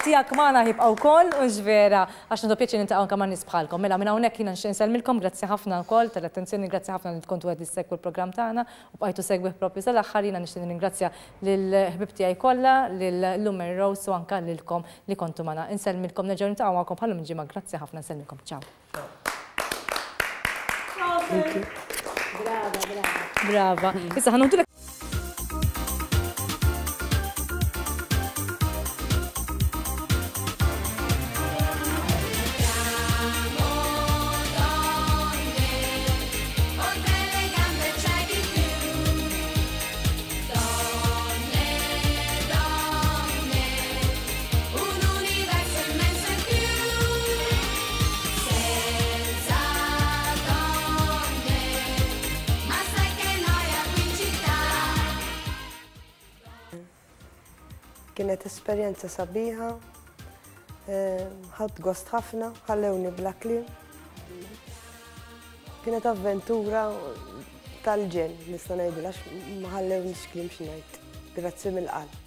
tijak maħna għaw kol, unġvera, għax nħdu pieċi nintaqaw kamar nisbħalkom. Mela, minna unek jina nxinsalmilkom, grazzi ħafna kol, tal-attenzjoni, grazzi ħafna li kontu għed segwu l-program taħna, u bqajtu segwi propju sal-axħar jina nxin ringrazzja l ħbibti għaj kolla, l-Lumen Rose, u anka l-kom li kontu maħna. Nsalmilkom, neġaw nintaqaw għakom bħallum ġima, grazzi ħafna, nsalmilkom, ċaw. Brava, brava. Brava. Issa Kienet esperjenza sabiħa, ehm, ħadd gost ħafna, ħallewni blakli. Kienet avventura tal-ġen, nistanajdu, għax ma xklim xinajt, x'ngħid. Grazzi mill-qalb.